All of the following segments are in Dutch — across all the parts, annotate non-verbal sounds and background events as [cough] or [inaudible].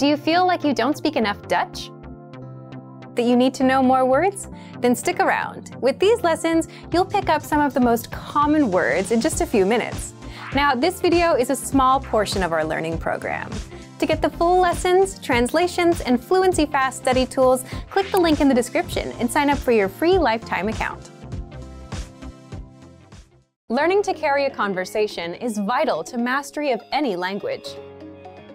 Do you feel like you don't speak enough Dutch? That you need to know more words? Then stick around. With these lessons, you'll pick up some of the most common words in just a few minutes. Now, this video is a small portion of our learning program. To get the full lessons, translations, and Fluency Fast study tools, click the link in the description and sign up for your free lifetime account. Learning to carry a conversation is vital to mastery of any language.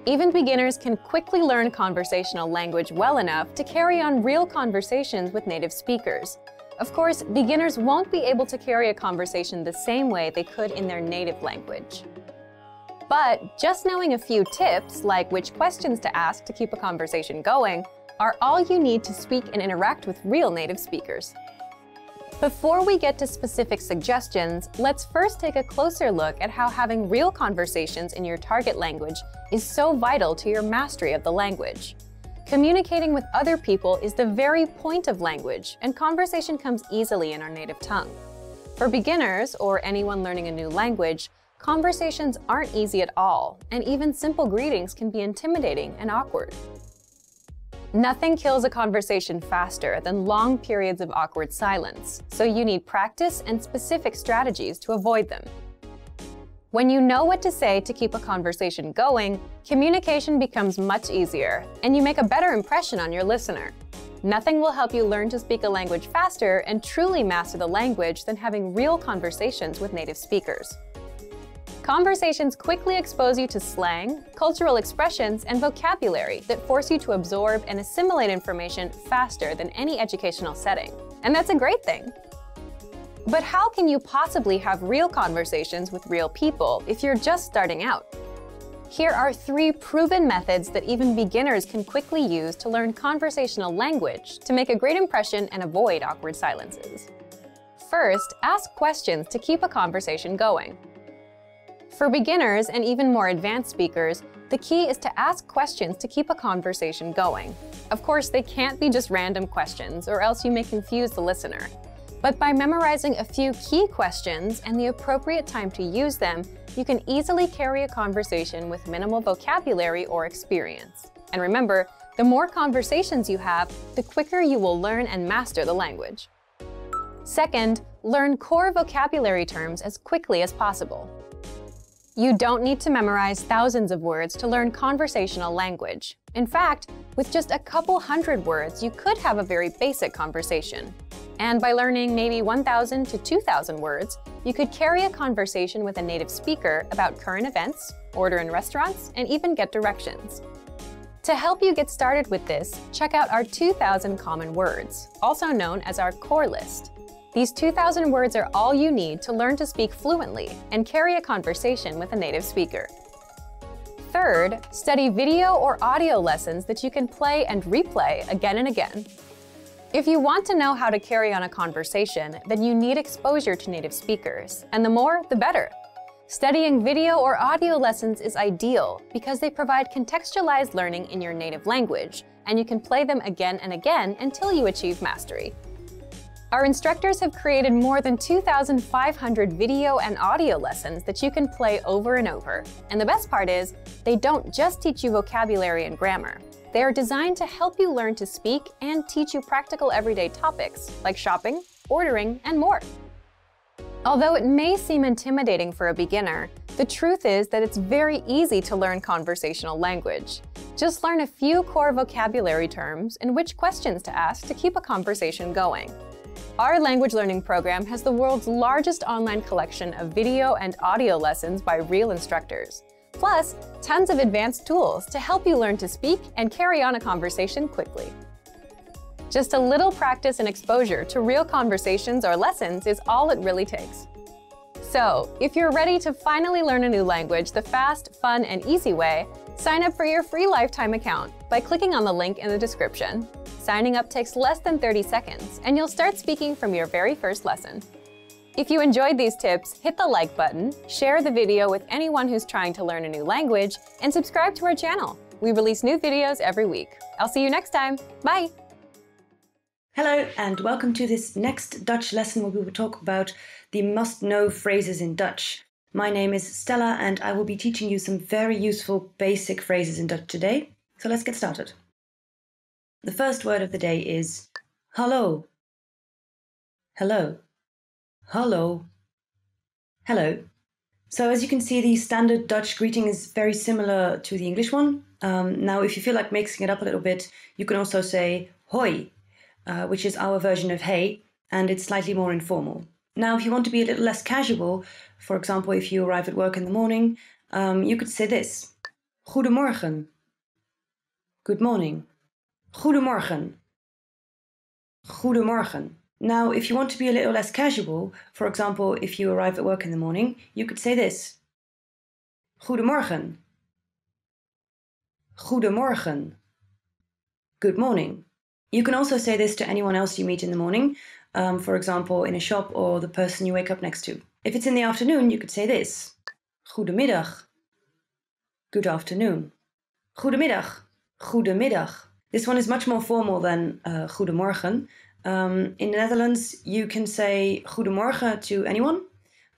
Even beginners can quickly learn conversational language well enough to carry on real conversations with native speakers. Of course, beginners won't be able to carry a conversation the same way they could in their native language. But just knowing a few tips, like which questions to ask to keep a conversation going, are all you need to speak and interact with real native speakers. Before we get to specific suggestions, let's first take a closer look at how having real conversations in your target language is so vital to your mastery of the language. Communicating with other people is the very point of language, and conversation comes easily in our native tongue. For beginners, or anyone learning a new language, conversations aren't easy at all, and even simple greetings can be intimidating and awkward. Nothing kills a conversation faster than long periods of awkward silence, so you need practice and specific strategies to avoid them. When you know what to say to keep a conversation going, communication becomes much easier, and you make a better impression on your listener. Nothing will help you learn to speak a language faster and truly master the language than having real conversations with native speakers. Conversations quickly expose you to slang, cultural expressions, and vocabulary that force you to absorb and assimilate information faster than any educational setting. And that's a great thing. But how can you possibly have real conversations with real people if you're just starting out? Here are three proven methods that even beginners can quickly use to learn conversational language to make a great impression and avoid awkward silences. First, ask questions to keep a conversation going. For beginners and even more advanced speakers, the key is to ask questions to keep a conversation going. Of course, they can't be just random questions, or else you may confuse the listener. But by memorizing a few key questions and the appropriate time to use them, you can easily carry a conversation with minimal vocabulary or experience. And remember, the more conversations you have, the quicker you will learn and master the language. Second, learn core vocabulary terms as quickly as possible. You don't need to memorize thousands of words to learn conversational language. In fact, with just a couple hundred words, you could have a very basic conversation. And by learning maybe 1,000 to 2,000 words, you could carry a conversation with a native speaker about current events, order in restaurants, and even get directions. To help you get started with this, check out our 2,000 common words, also known as our core list. These 2,000 words are all you need to learn to speak fluently and carry a conversation with a native speaker. Third, study video or audio lessons that you can play and replay again and again. If you want to know how to carry on a conversation, then you need exposure to native speakers, and the more, the better. Studying video or audio lessons is ideal because they provide contextualized learning in your native language, and you can play them again and again until you achieve mastery. Our instructors have created more than 2,500 video and audio lessons that you can play over and over. And the best part is, they don't just teach you vocabulary and grammar. They are designed to help you learn to speak and teach you practical everyday topics like shopping, ordering, and more. Although it may seem intimidating for a beginner, the truth is that it's very easy to learn conversational language. Just learn a few core vocabulary terms and which questions to ask to keep a conversation going. Our language learning program has the world's largest online collection of video and audio lessons by real instructors, plus tons of advanced tools to help you learn to speak and carry on a conversation quickly. Just a little practice and exposure to real conversations or lessons is all it really takes. So, if you're ready to finally learn a new language the fast, fun, and easy way, Sign up for your free lifetime account by clicking on the link in the description. Signing up takes less than 30 seconds, and you'll start speaking from your very first lesson. If you enjoyed these tips, hit the like button, share the video with anyone who's trying to learn a new language, and subscribe to our channel. We release new videos every week. I'll see you next time. Bye! Hello, and welcome to this next Dutch lesson where we will talk about the must know phrases in Dutch. My name is Stella, and I will be teaching you some very useful basic phrases in Dutch today. So let's get started. The first word of the day is hello. Hello. Hello. Hello. So, as you can see, the standard Dutch greeting is very similar to the English one. Um, now, if you feel like mixing it up a little bit, you can also say hoi, uh, which is our version of hey, and it's slightly more informal. Now, if you want to be a little less casual, for example, if you arrive at work in the morning, um, you could say this Goedemorgen. Good morning. Goedemorgen. Goedemorgen. Now, if you want to be a little less casual, for example, if you arrive at work in the morning, you could say this Goedemorgen. Goedemorgen. Good morning. You can also say this to anyone else you meet in the morning, um, for example, in a shop or the person you wake up next to. If it's in the afternoon, you could say this. Goedemiddag. Good afternoon. Goedemiddag. Goedemiddag. This one is much more formal than uh, goedemorgen. Um, in the Netherlands, you can say goedemorgen to anyone,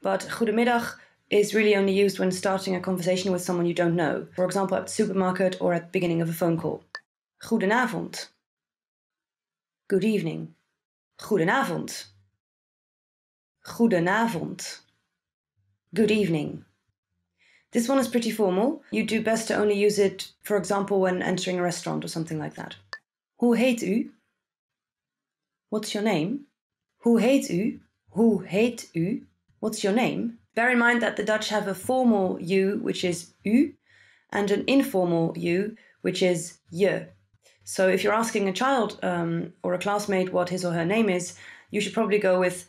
but goedemiddag is really only used when starting a conversation with someone you don't know. For example, at the supermarket or at the beginning of a phone call. Goedenavond. Good evening. Goedenavond goedenavond. Good evening. This one is pretty formal. You do best to only use it, for example, when entering a restaurant or something like that. Hoe heet u? What's your name? Hoe heet u? Hoe heet u? What's your name? Bear in mind that the Dutch have a formal you, which is u, and an informal you, which is je. So if you're asking a child um, or a classmate what his or her name is, you should probably go with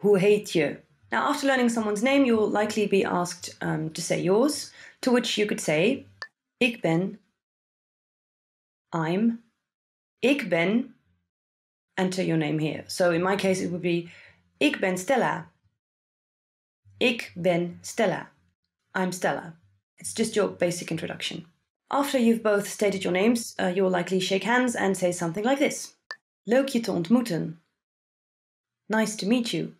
who hate you. Now, after learning someone's name, you will likely be asked um, to say yours, to which you could say, Ik ben, I'm, Ik ben, enter your name here. So in my case, it would be, Ik ben Stella. Ik ben Stella. I'm Stella. It's just your basic introduction. After you've both stated your names, uh, you'll likely shake hands and say something like this. Leuk ontmoeten. Nice to meet you.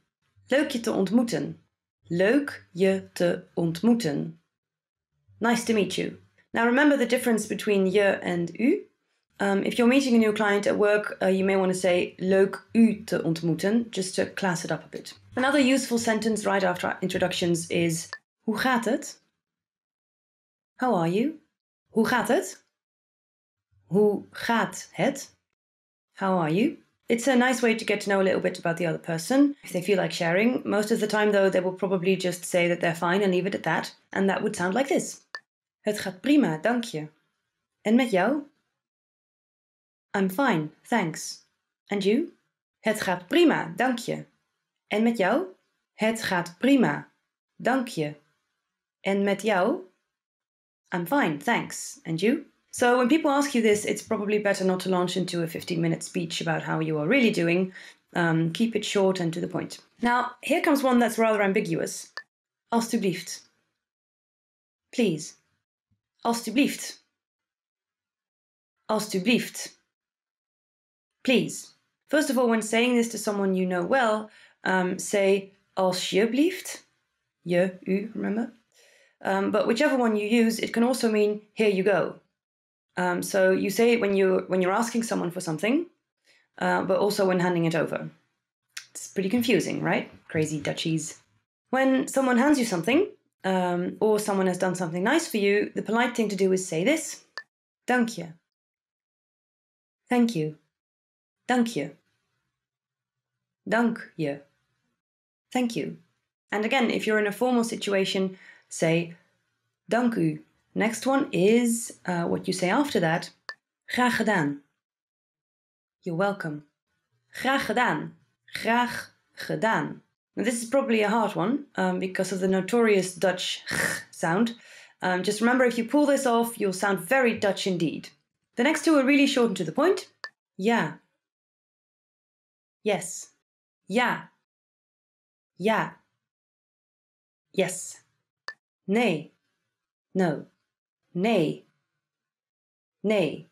Leuk je te ontmoeten. Leuk je te ontmoeten. Nice to meet you. Now remember the difference between je and u. Um, if you're meeting a new client at work, uh, you may want to say leuk u te ontmoeten, just to class it up a bit. Another useful sentence right after introductions is Hoe gaat het? How are you? Hoe gaat het? Hoe gaat het? How are you? It's a nice way to get to know a little bit about the other person if they feel like sharing. Most of the time, though, they will probably just say that they're fine and leave it at that. And that would sound like this Het gaat prima, dank je. En met jou? I'm fine, thanks. And you? Het gaat prima, dank je. En met jou? Het gaat prima, dank je. En met jou? I'm fine, thanks. And you? So when people ask you this, it's probably better not to launch into a 15 minute speech about how you are really doing. Um, keep it short and to the point. Now, here comes one that's rather ambiguous. Alstublieft. Please. Alstublieft. Alstublieft. Please. First of all, when saying this to someone you know well, um, say alsjeblieft. Je, u, remember? Um, but whichever one you use, it can also mean here you go, um, so you say when you when you're asking someone for something, uh, but also when handing it over. It's pretty confusing, right? Crazy Dutchies. When someone hands you something, um, or someone has done something nice for you, the polite thing to do is say this: "Dank je." Thank you. Dank je. Dank je. Thank you. And again, if you're in a formal situation, say "Dank u." Next one is uh, what you say after that. Graag gedaan. You're welcome. Graag gedaan. Graag gedaan. Now, this is probably a hard one um, because of the notorious Dutch [laughs] sound. Um, just remember, if you pull this off, you'll sound very Dutch indeed. The next two are really short and to the point. Yeah. Yes. Yeah. Yeah. Yes. Nay. No. Nay. Nay.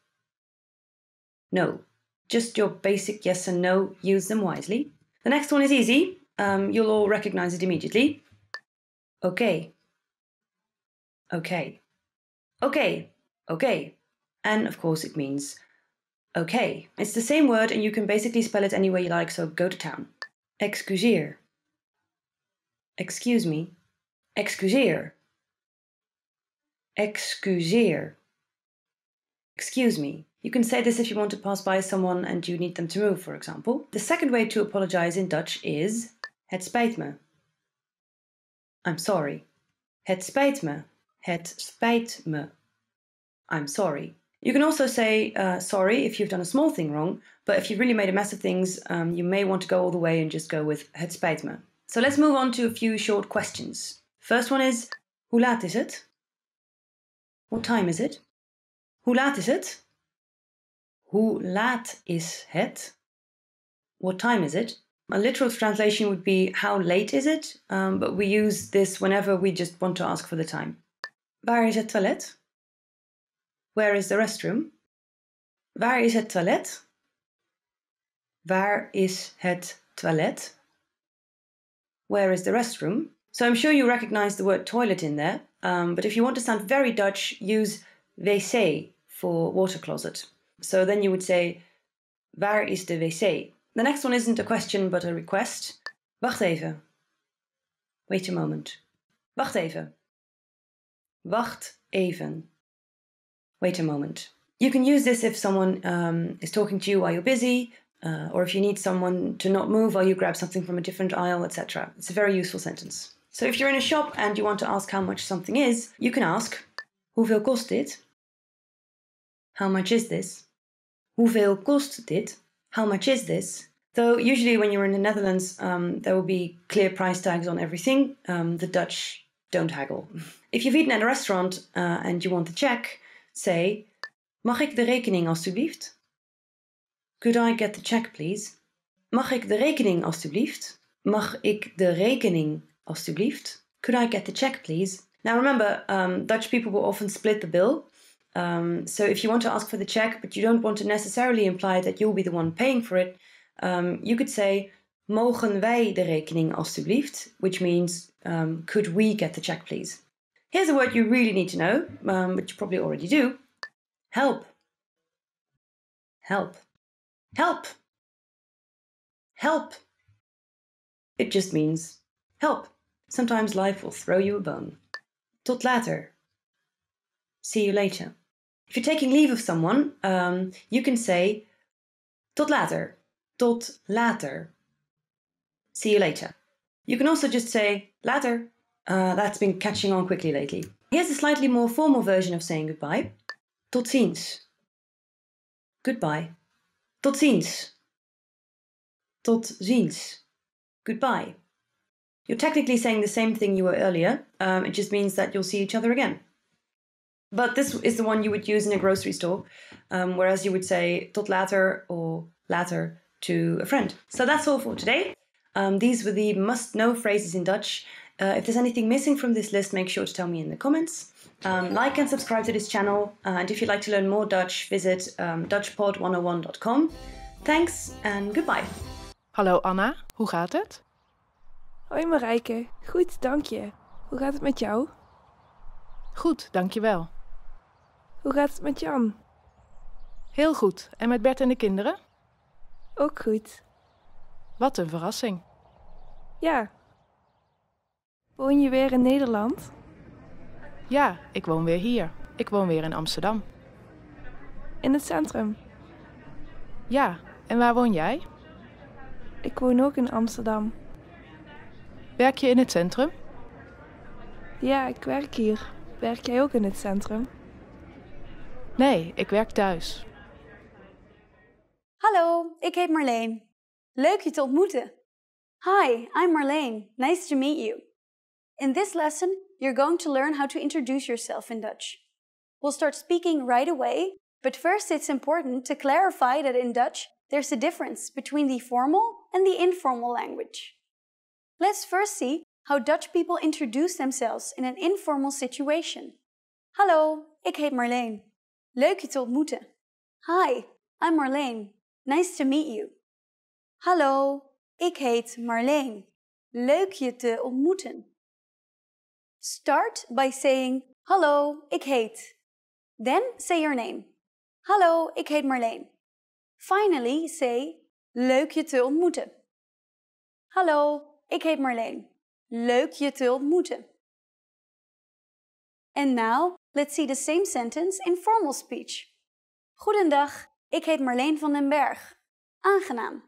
No. Just your basic yes and no. Use them wisely. The next one is easy. Um, you'll all recognize it immediately. Okay. Okay. Okay. Okay. And of course, it means okay. It's the same word, and you can basically spell it any way you like, so go to town. Excuseer. Excuse me. Excuseer. Excuseer. Excuse me. You can say this if you want to pass by someone and you need them to move, for example. The second way to apologize in Dutch is het spijt me. I'm sorry. Het spijt me. Het spijt me. I'm sorry. You can also say uh, sorry if you've done a small thing wrong, but if you have really made a mess of things, um, you may want to go all the way and just go with het spijt me. So let's move on to a few short questions. First one is, hoe laat is it? What time is it? Hoe laat is het? Hoe laat is het? What time is it? A literal translation would be how late is it? Um, but we use this whenever we just want to ask for the time. Waar is het toilet? Where is the restroom? Waar is het toilet? Waar is het toilet? Where is the restroom? So I'm sure you recognize the word toilet in there, um, but if you want to sound very Dutch, use wc for water closet. So then you would say, Waar is de wc? The next one isn't a question but a request. Wacht even. Wait a moment. Wacht even. Wacht even. Wait a moment. You can use this if someone um, is talking to you while you're busy, uh, or if you need someone to not move while you grab something from a different aisle, etc. It's a very useful sentence. So if you're in a shop and you want to ask how much something is, you can ask Hoeveel kost dit? How much is this? Hoeveel kost dit? How much is this? So usually when you're in the Netherlands, um, there will be clear price tags on everything. Um, the Dutch don't haggle. [laughs] If you've eaten at a restaurant uh, and you want the check, say, Mag ik de rekening alstublieft? Could I get the check, please? Mag ik de rekening alstublieft? Mag ik de rekening alstublieft. Could I get the check, please? Now remember, um, Dutch people will often split the bill. Um, so if you want to ask for the check, but you don't want to necessarily imply that you'll be the one paying for it, um, you could say, Mogen wij de rekening alstublieft? Which means, um, could we get the check, please? Here's a word you really need to know, but um, you probably already do help. Help. Help. Help. It just means help. Sometimes life will throw you a bone. Tot later. See you later. If you're taking leave of someone, um, you can say tot later. Tot later. See you later. You can also just say later. Uh, that's been catching on quickly lately. Here's a slightly more formal version of saying goodbye. Tot ziens. Goodbye. Tot ziens. Tot ziens. Goodbye. You're technically saying the same thing you were earlier. Um, it just means that you'll see each other again. But this is the one you would use in a grocery store, um, whereas you would say tot later or later to a friend. So that's all for today. Um, these were the must know phrases in Dutch. Uh, if there's anything missing from this list, make sure to tell me in the comments. Um, like and subscribe to this channel. Uh, and if you'd like to learn more Dutch, visit um, DutchPod101.com. Thanks and goodbye. Hallo Anna, hoe gaat het? Hoi Marijke, goed, dank je. Hoe gaat het met jou? Goed, dankjewel. Hoe gaat het met Jan? Heel goed. En met Bert en de kinderen? Ook goed. Wat een verrassing. Ja. Woon je weer in Nederland? Ja, ik woon weer hier. Ik woon weer in Amsterdam. In het centrum? Ja. En waar woon jij? Ik woon ook in Amsterdam. Werk je in het centrum? Ja, ik werk hier. Werk jij ook in het centrum? Nee, ik werk thuis. Hallo, ik heet Marleen. Leuk je te ontmoeten. Hi, I'm Marleen. Nice to meet you. In this lesson, you're going to learn how to introduce yourself in Dutch. We'll start speaking right away, but first it's important to clarify that in Dutch there's a difference between the formal and the informal language. Let's first see how Dutch people introduce themselves in an informal situation. Hallo, ik heet Marleen. Leuk je te ontmoeten. Hi, I'm Marleen. Nice to meet you. Hallo, ik heet Marleen. Leuk je te ontmoeten. Start by saying, Hallo, ik heet. Then say your name. Hallo, ik heet Marleen. Finally, say, Leuk je te ontmoeten. Hallo, ik heet Marleen. Leuk je te ontmoeten. And now, let's see the same sentence in formal speech. Goedendag, ik heet Marleen van den Berg. Aangenaam.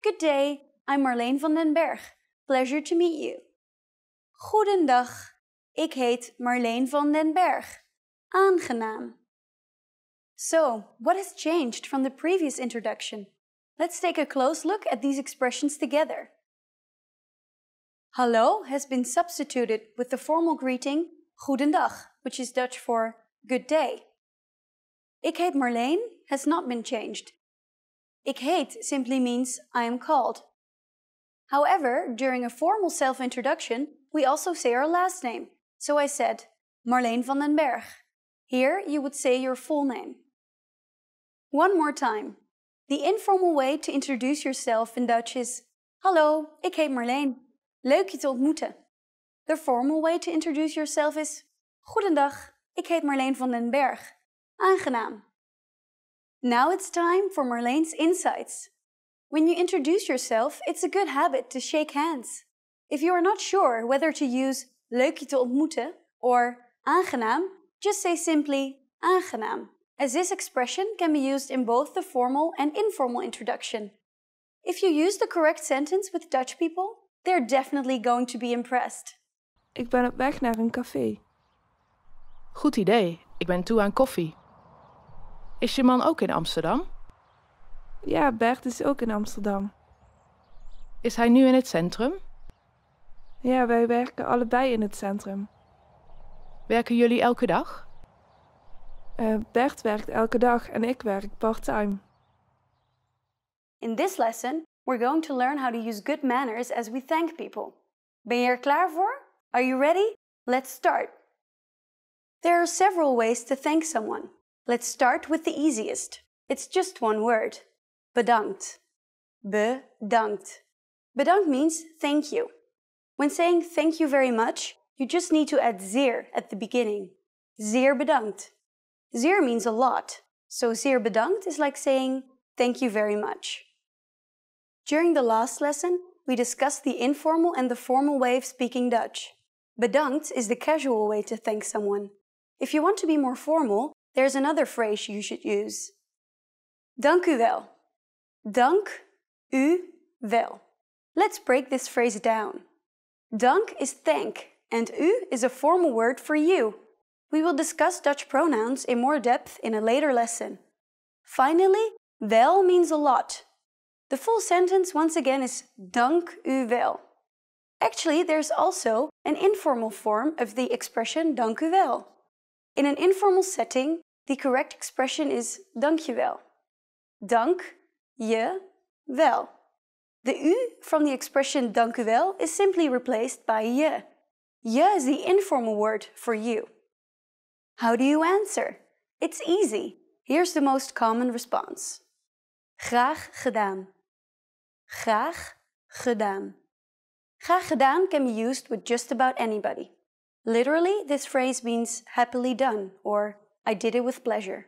Good day, I'm Marleen van den Berg. Pleasure to meet you. Goedendag, ik heet Marleen van den Berg. Aangenaam. So, what has changed from the previous introduction? Let's take a close look at these expressions together. Hallo has been substituted with the formal greeting Goedendag, which is Dutch for good day. Ik heet Marleen has not been changed. Ik heet simply means I am called. However, during a formal self introduction, we also say our last name. So I said Marleen van den Berg. Here you would say your full name. One more time. The informal way to introduce yourself in Dutch is Hallo, ik heet Marleen. Leuk je te ontmoeten. The formal way to introduce yourself is: Goedendag, ik heet Marleen van den Berg. Aangenaam. Now it's time for Marleen's insights. When you introduce yourself, it's a good habit to shake hands. If you are not sure whether to use leuk je te ontmoeten or aangenaam, just say simply aangenaam, as this expression can be used in both the formal and informal introduction. If you use the correct sentence with Dutch people, They're definitely going to be impressed. Ik ben op weg naar een café. Goed idee. Ik ben toe aan koffie. Is je man ook in Amsterdam? Ja, Bert is ook in Amsterdam. Is hij nu in het centrum? Ja, wij werken allebei in het centrum. Werken jullie elke dag? Uh, Bert werkt elke dag en ik werk part-time. In this lesson, We're going to learn how to use good manners as we thank people. Ben je er klaar voor? Are you ready? Let's start. There are several ways to thank someone. Let's start with the easiest. It's just one word. Bedankt. Bedankt. Bedankt means thank you. When saying thank you very much, you just need to add zeer at the beginning. Zeer bedankt. Zeer means a lot, so zeer bedankt is like saying thank you very much. During the last lesson, we discussed the informal and the formal way of speaking Dutch. Bedankt is the casual way to thank someone. If you want to be more formal, there's another phrase you should use. Dank u wel. Dank u wel. Let's break this phrase down. Dank is thank, and u is a formal word for you. We will discuss Dutch pronouns in more depth in a later lesson. Finally, wel means a lot, the full sentence once again is dank u wel. Actually, there's also an informal form of the expression dank u wel. In an informal setting, the correct expression is dank wel. Dank je wel. The u from the expression dank wel is simply replaced by je. Je is the informal word for you. How do you answer? It's easy. Here's the most common response. Graag gedaan. Graag gedaan. Graag gedaan can be used with just about anybody. Literally, this phrase means happily done or I did it with pleasure.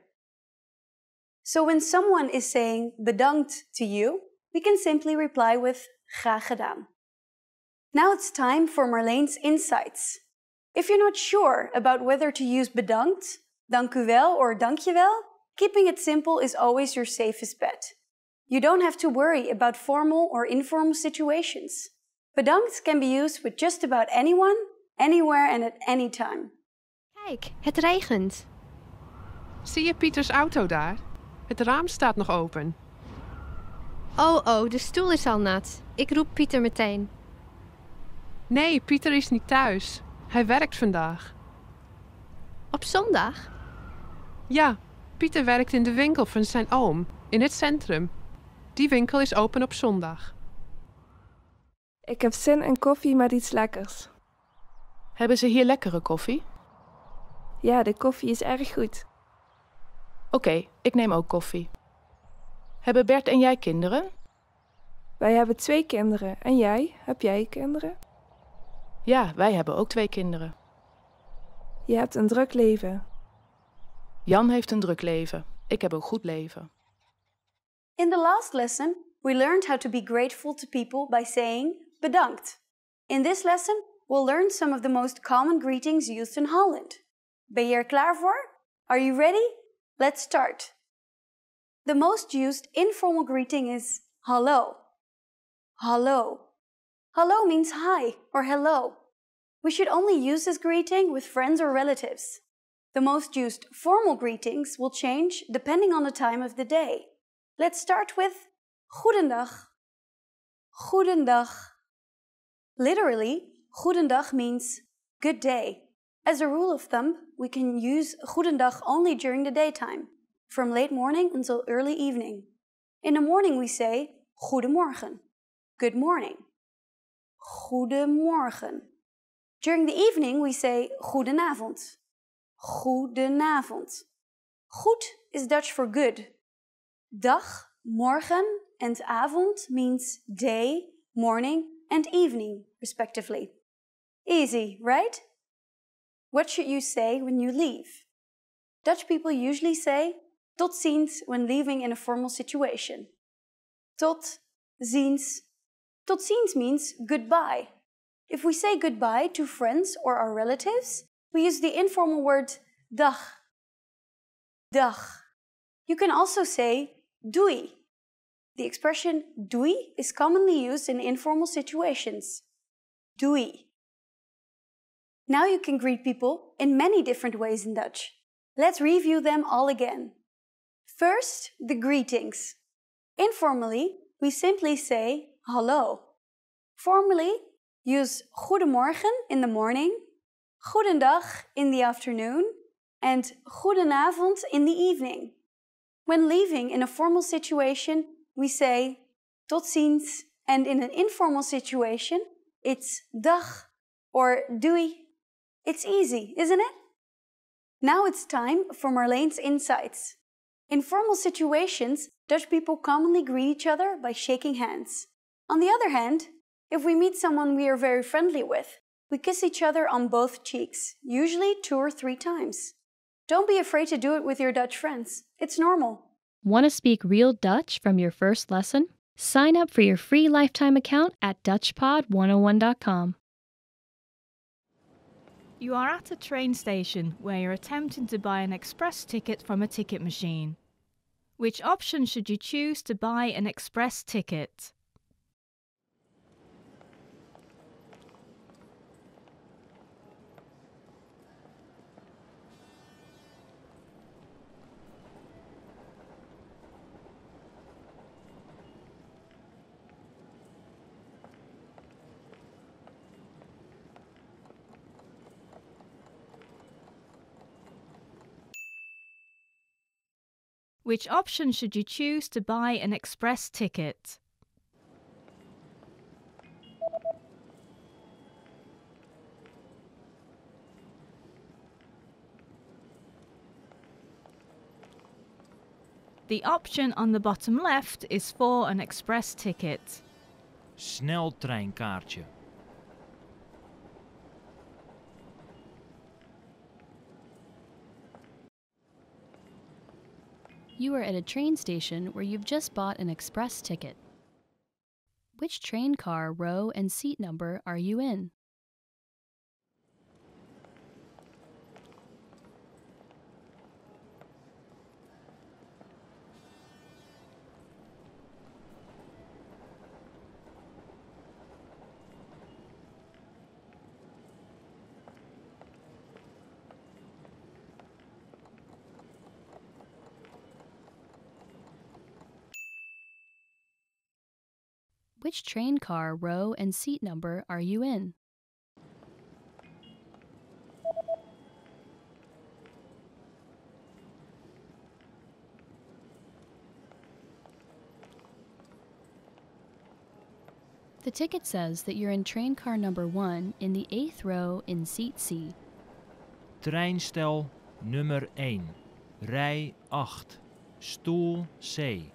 So when someone is saying bedankt to you, we can simply reply with graag gedaan. Now it's time for Marlene's insights. If you're not sure about whether to use bedankt, dank u wel or dankjewel, keeping it simple is always your safest bet. You don't have to worry about formal or informal situations. Bedankt can be used with just about anyone, anywhere and at any time. Kijk, het regent. Zie je Pieters auto daar? Het raam staat nog open. Oh, oh, de stoel is al nat. Ik roep Pieter meteen. Nee, Pieter is niet thuis. Hij werkt vandaag. Op zondag? Ja, Pieter werkt in de winkel van zijn oom in het centrum. Die winkel is open op zondag. Ik heb zin in koffie met iets lekkers. Hebben ze hier lekkere koffie? Ja, de koffie is erg goed. Oké, ik neem ook koffie. Hebben Bert en jij kinderen? Wij hebben twee kinderen. En jij? Heb jij kinderen? Ja, wij hebben ook twee kinderen. Je hebt een druk leven. Jan heeft een druk leven. Ik heb een goed leven. In the last lesson, we learned how to be grateful to people by saying bedankt. In this lesson, we'll learn some of the most common greetings used in Holland. Ben je er klaar voor? Are you ready? Let's start. The most used informal greeting is hallo. Hallo. Hallo means hi or hello. We should only use this greeting with friends or relatives. The most used formal greetings will change depending on the time of the day. Let's start with goedendag. Goedendag. Literally, goedendag means good day. As a rule of thumb, we can use goedendag only during the daytime, from late morning until early evening. In the morning, we say goedemorgen, good morning. Goedemorgen. During the evening, we say goedenavond. Goedenavond. Goed is Dutch for good, Dag, morgen, and avond means day, morning, and evening, respectively. Easy, right? What should you say when you leave? Dutch people usually say tot ziens when leaving in a formal situation. Tot ziens. Tot ziens means goodbye. If we say goodbye to friends or our relatives, we use the informal word dag. Dag. You can also say Dui. The expression dui is commonly used in informal situations. Dui. Now you can greet people in many different ways in Dutch. Let's review them all again. First, the greetings. Informally, we simply say hallo. Formally, use goedemorgen in the morning, goedendag in the afternoon, and goedenavond in the evening. When leaving in a formal situation, we say tot ziens, and in an informal situation, it's dag or doei. It's easy, isn't it? Now it's time for Marlene's insights. In formal situations, Dutch people commonly greet each other by shaking hands. On the other hand, if we meet someone we are very friendly with, we kiss each other on both cheeks, usually two or three times. Don't be afraid to do it with your Dutch friends. It's normal. Want to speak real Dutch from your first lesson? Sign up for your free lifetime account at DutchPod101.com. You are at a train station where you're attempting to buy an express ticket from a ticket machine. Which option should you choose to buy an express ticket? Which option should you choose to buy an express ticket? The option on the bottom left is for an express ticket. Sneltreinkaartje. You are at a train station where you've just bought an express ticket. Which train car row and seat number are you in? Which train car row and seat number are you in? The ticket says that you're in train car number 1 in the 8th row in seat C. Treinstel nummer 1, rij 8, stoel C.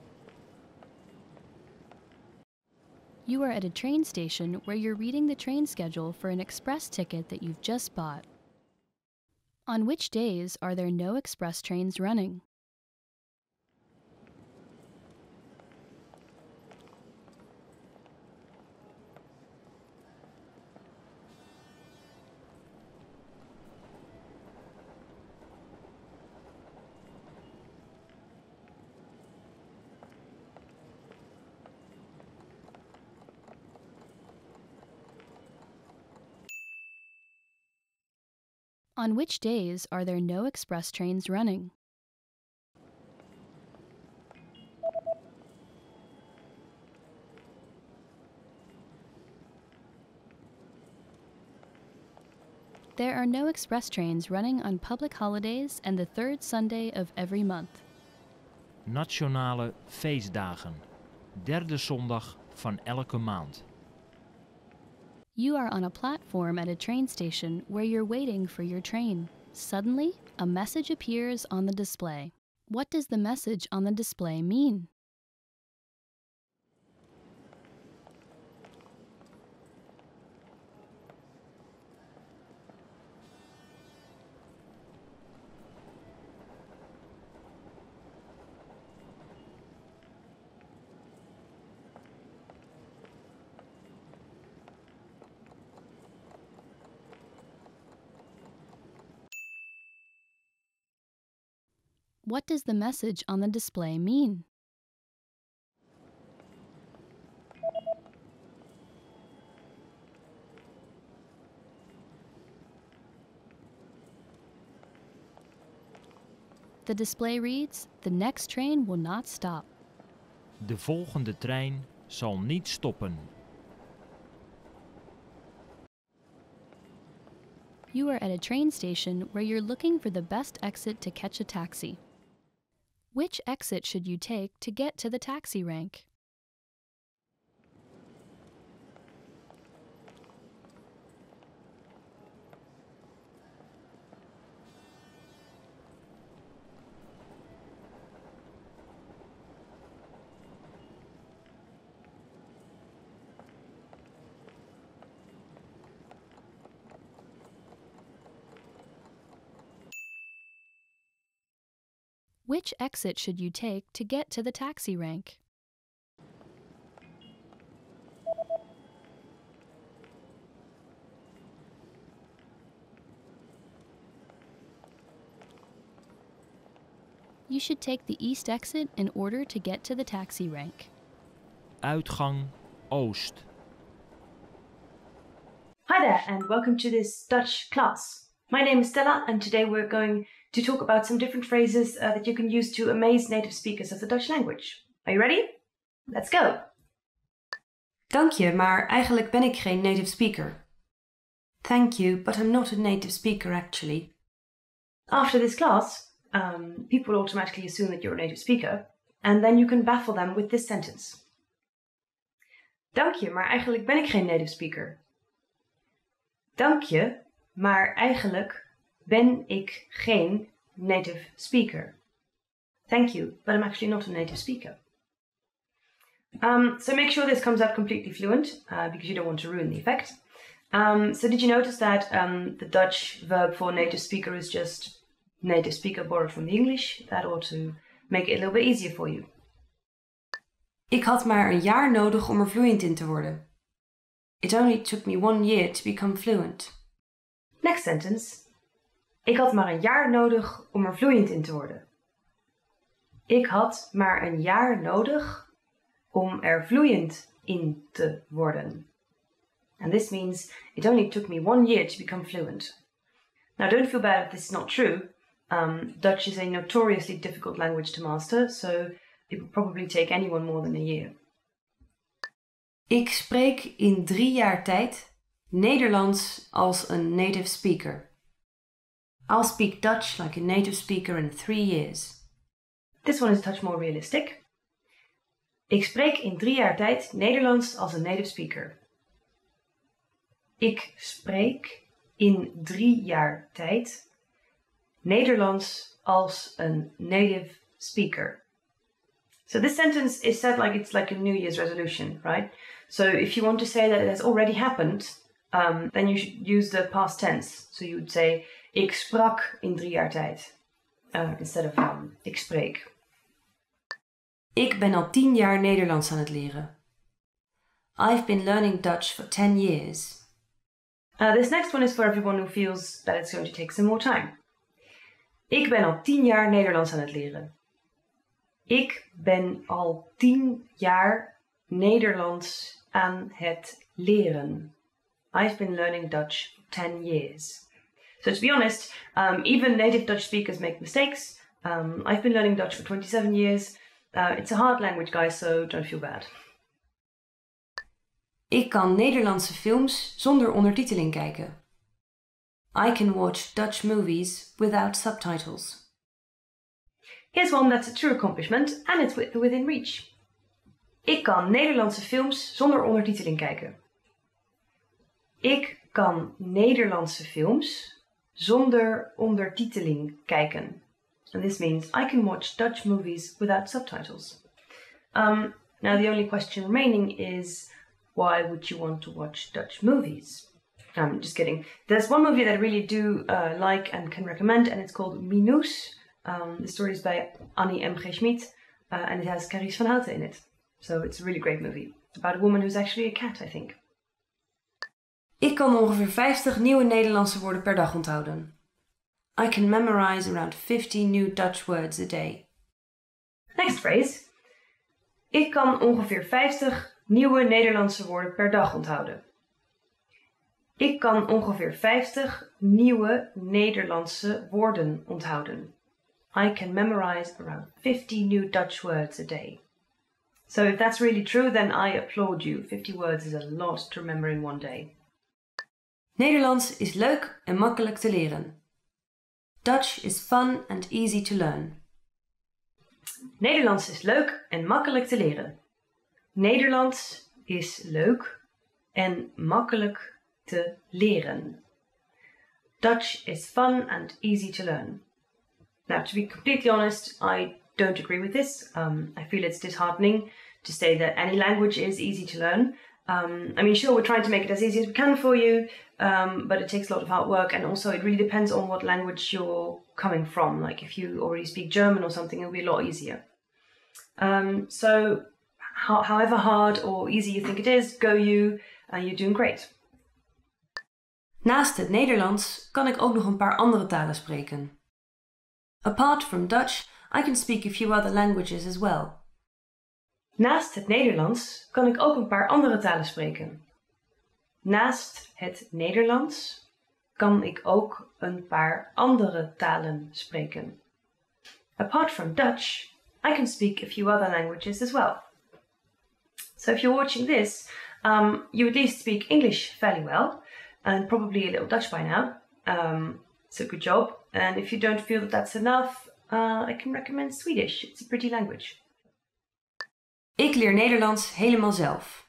You are at a train station where you're reading the train schedule for an express ticket that you've just bought. On which days are there no express trains running? On which days are there no express trains running? There are no express trains running on public holidays and the third Sunday of every month. Nationale feestdagen. Derde zondag van elke maand. You are on a platform at a train station where you're waiting for your train. Suddenly, a message appears on the display. What does the message on the display mean? What does the message on the display mean? The display reads, the next train will not stop. De volgende trein zal niet stoppen. You are at a train station where you're looking for the best exit to catch a taxi. Which exit should you take to get to the taxi rank? Which exit should you take to get to the taxi rank? You should take the east exit in order to get to the taxi rank. Uitgang Oost. Hi there, and welcome to this Dutch class. My name is Stella, and today we're going to talk about some different phrases uh, that you can use to amaze native speakers of the Dutch language. Are you ready? Let's go! Dank je, maar eigenlijk ben ik geen native speaker. Thank you, but I'm not a native speaker actually. After this class, um, people automatically assume that you're a native speaker, and then you can baffle them with this sentence. Dank je, maar eigenlijk ben ik geen native speaker. Dank je, maar eigenlijk ben ik geen native speaker. Thank you, but I'm actually not a native speaker. Um, so make sure this comes out completely fluent uh, because you don't want to ruin the effect. Um, so did you notice that um, the Dutch verb for native speaker is just native speaker borrowed from the English? That ought to make it a little bit easier for you. Ik had maar een jaar nodig om er vloeiend in te worden. It only took me one year to become fluent. Next sentence. Ik had maar een jaar nodig om er vloeiend in te worden. Ik had maar een jaar nodig om er vloeiend in te worden. And this means it only took me one year to become fluent. Now, don't feel bad if this is not true. Um, Dutch is a notoriously difficult language to master, so it will probably take anyone more than a year. Ik spreek in drie jaar tijd Nederlands als een native speaker. I'll speak Dutch like a native speaker in three years. This one is a touch more realistic. Ik spreek in drie jaar tijd Nederlands als een native speaker. Ik spreek in drie jaar tijd Nederlands als een native speaker. So this sentence is said like it's like a New Year's resolution, right? So if you want to say that it has already happened, um, then you should use the past tense. So you would say, Ik sprak in drie jaar tijd. Uh, instead of ik spreek. Ik ben al tien jaar Nederlands aan het leren. I've been learning Dutch for 10 years. Uh, this next one is for everyone who feels that it's going to take some more time. Ik ben al tien jaar Nederlands aan het leren. Ik ben al tien jaar Nederlands aan het leren. I've been learning Dutch for 10 years. So to be honest, um, even native Dutch speakers make mistakes. Um, I've been learning Dutch for 27 years. Uh, it's a hard language, guys, so don't feel bad. Ik kan Nederlandse films zonder ondertiteling kijken. I can watch Dutch movies without subtitles. Here's one that's a true accomplishment and it's within reach. Ik kan Nederlandse films zonder ondertiteling kijken. Ik kan Nederlandse films zonder ondertiteling kijken. And this means I can watch Dutch movies without subtitles. Um, now, the only question remaining is why would you want to watch Dutch movies? I'm just kidding. There's one movie that I really do uh, like and can recommend, and it's called Minus. Um, the story is by Annie M. G. Schmid, uh, and it has Caries van Houten in it. So it's a really great movie about a woman who's actually a cat, I think. Ik kan ongeveer 50 nieuwe Nederlandse woorden per dag onthouden. I can memorize around 50 new Dutch words a day. Next phrase. Ik kan ongeveer 50 nieuwe Nederlandse woorden per dag onthouden. Ik kan ongeveer 50 nieuwe Nederlandse woorden onthouden. I can memorize around 50 new Dutch words a day. So if that's really true, then I applaud you. 50 words is a lot to remember in one day. Nederlands is leuk en makkelijk te leren. Dutch is fun and easy to learn. Nederlands is leuk en makkelijk te leren. Nederlands is leuk en makkelijk te leren. Dutch is fun and easy to learn. Now, to be completely honest, I don't agree with this. Um, I feel it's disheartening to say that any language is easy to learn. Um, I mean, sure, we're trying to make it as easy as we can for you, um, but it takes a lot of hard work, and also it really depends on what language you're coming from. Like if you already speak German or something, it'll be a lot easier. Um, so, ho- however hard or easy you think it is, go you, and uh, you're doing great. Naast het Nederlands kan ik ook nog een paar andere talen spreken. Apart from Dutch, I can speak a few other languages as well. Naast het Nederlands kan ik ook een paar andere talen spreken. Naast het Nederlands kan ik ook een paar andere talen spreken. Apart from Dutch, I can speak a few other languages as well. So if you're watching this, um, you at least speak English fairly well, and probably a little Dutch by now. Um, so good job. And if you don't feel that that's enough, uh, I can recommend Swedish. It's a pretty language. Ik leer Nederlands helemaal zelf.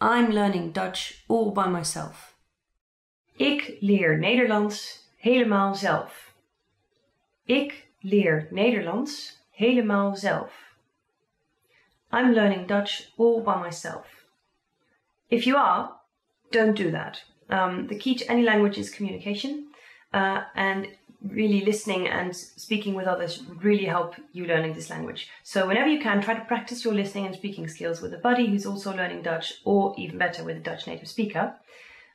I'm learning Dutch all by myself. Ik leer Nederlands helemaal zelf. Ik leer Nederlands helemaal zelf. I'm learning Dutch all by myself. If you are, don't do that. Um, the key to any language is communication. Uh, and really listening and speaking with others really help you learning this language. So whenever you can, try to practice your listening and speaking skills with a buddy who's also learning Dutch, or even better, with a Dutch native speaker.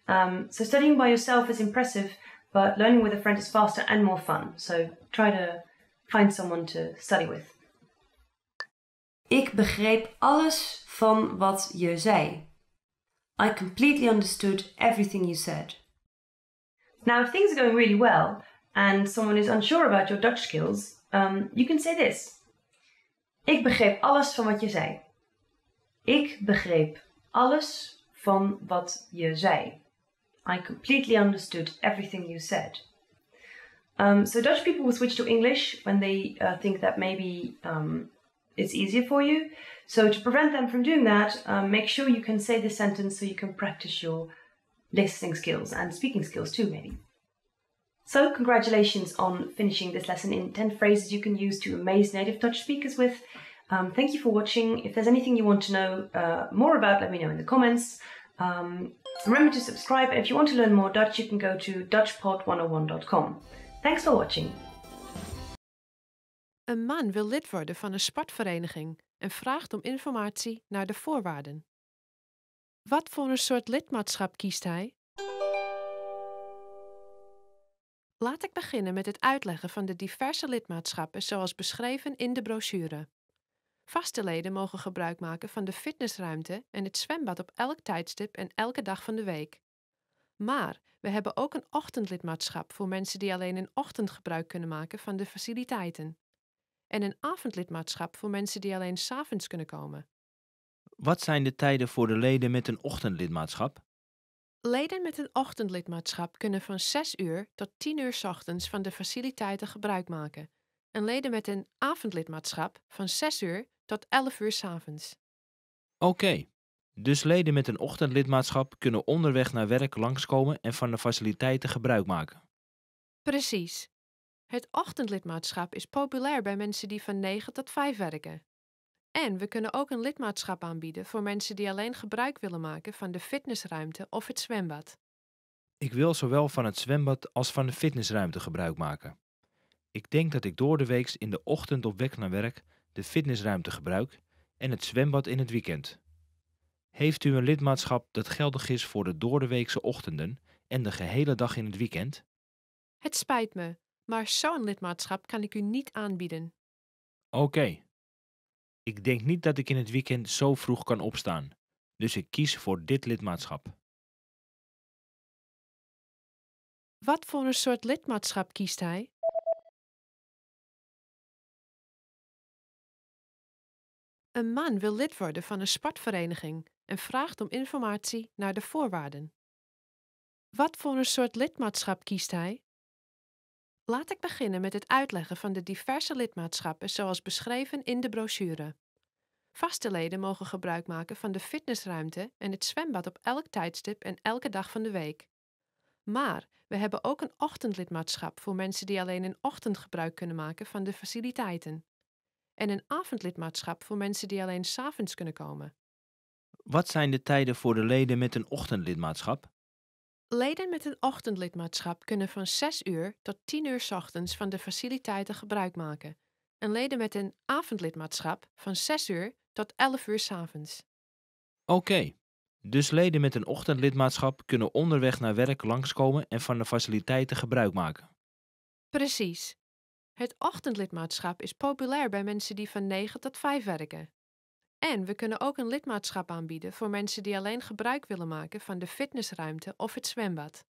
Um, so studying by yourself is impressive, but learning with a friend is faster and more fun. So try to find someone to study with. Ik begreep alles van wat je zei. I completely understood everything you said. Now, if things are going really well, and someone is unsure about your Dutch skills, um, you can say this. Ik begreep alles van wat je zei. Ik begreep alles van wat je zei. I completely understood everything you said. Um, so Dutch people will switch to English when they uh, think that maybe um, it's easier for you. So to prevent them from doing that, um, make sure you can say the sentence so you can practice your listening skills and speaking skills too, maybe. So congratulations on finishing this lesson in 10 phrases you can use to amaze native Dutch speakers with. Um, thank you for watching. If there's anything you want to know uh, more about, let me know in the comments. Um, remember to subscribe and if you want to learn more Dutch you can go to dutchpod101.com. Thanks for watching. Een man wil lid worden van een sportvereniging en vraagt om informatie naar de voorwaarden. Wat voor een soort lidmaatschap kiest hij? Laat ik beginnen met het uitleggen van de diverse lidmaatschappen zoals beschreven in de brochure. Vaste leden mogen gebruik maken van de fitnessruimte en het zwembad op elk tijdstip en elke dag van de week. Maar we hebben ook een ochtendlidmaatschap voor mensen die alleen in ochtend gebruik kunnen maken van de faciliteiten. En een avondlidmaatschap voor mensen die alleen s'avonds kunnen komen. Wat zijn de tijden voor de leden met een ochtendlidmaatschap? Leden met een ochtendlidmaatschap kunnen van 6 uur tot 10 uur ochtends van de faciliteiten gebruik maken. En leden met een avondlidmaatschap van 6 uur tot 11 uur s avonds. Oké, dus leden met een ochtendlidmaatschap kunnen onderweg naar werk langskomen en van de faciliteiten gebruik maken. Precies. Het ochtendlidmaatschap is populair bij mensen die van 9 tot 5 werken. En we kunnen ook een lidmaatschap aanbieden voor mensen die alleen gebruik willen maken van de fitnessruimte of het zwembad. Ik wil zowel van het zwembad als van de fitnessruimte gebruik maken. Ik denk dat ik door de weeks in de ochtend op weg naar werk de fitnessruimte gebruik en het zwembad in het weekend. Heeft u een lidmaatschap dat geldig is voor de doordeweekse ochtenden en de gehele dag in het weekend? Het spijt me, maar zo'n lidmaatschap kan ik u niet aanbieden. Oké, ik denk niet dat ik in het weekend zo vroeg kan opstaan, dus ik kies voor dit lidmaatschap. Wat voor een soort lidmaatschap kiest hij? Een man wil lid worden van een sportvereniging en vraagt om informatie naar de voorwaarden. Wat voor een soort lidmaatschap kiest hij? Laat ik beginnen met het uitleggen van de diverse lidmaatschappen zoals beschreven in de brochure. Vaste leden mogen gebruik maken van de fitnessruimte en het zwembad op elk tijdstip en elke dag van de week. Maar we hebben ook een ochtendlidmaatschap voor mensen die alleen in ochtend gebruik kunnen maken van de faciliteiten. En een avondlidmaatschap voor mensen die alleen s'avonds kunnen komen. Wat zijn de tijden voor de leden met een ochtendlidmaatschap? Leden met een ochtendlidmaatschap kunnen van 6 uur tot 10 uur ochtends van de faciliteiten gebruik maken. En leden met een avondlidmaatschap van 6 uur tot 11 uur s avonds. Oké, dus leden met een ochtendlidmaatschap kunnen onderweg naar werk langskomen en van de faciliteiten gebruik maken. Precies. Het ochtendlidmaatschap is populair bij mensen die van 9 tot 5 werken. En we kunnen ook een lidmaatschap aanbieden voor mensen die alleen gebruik willen maken van de fitnessruimte of het zwembad.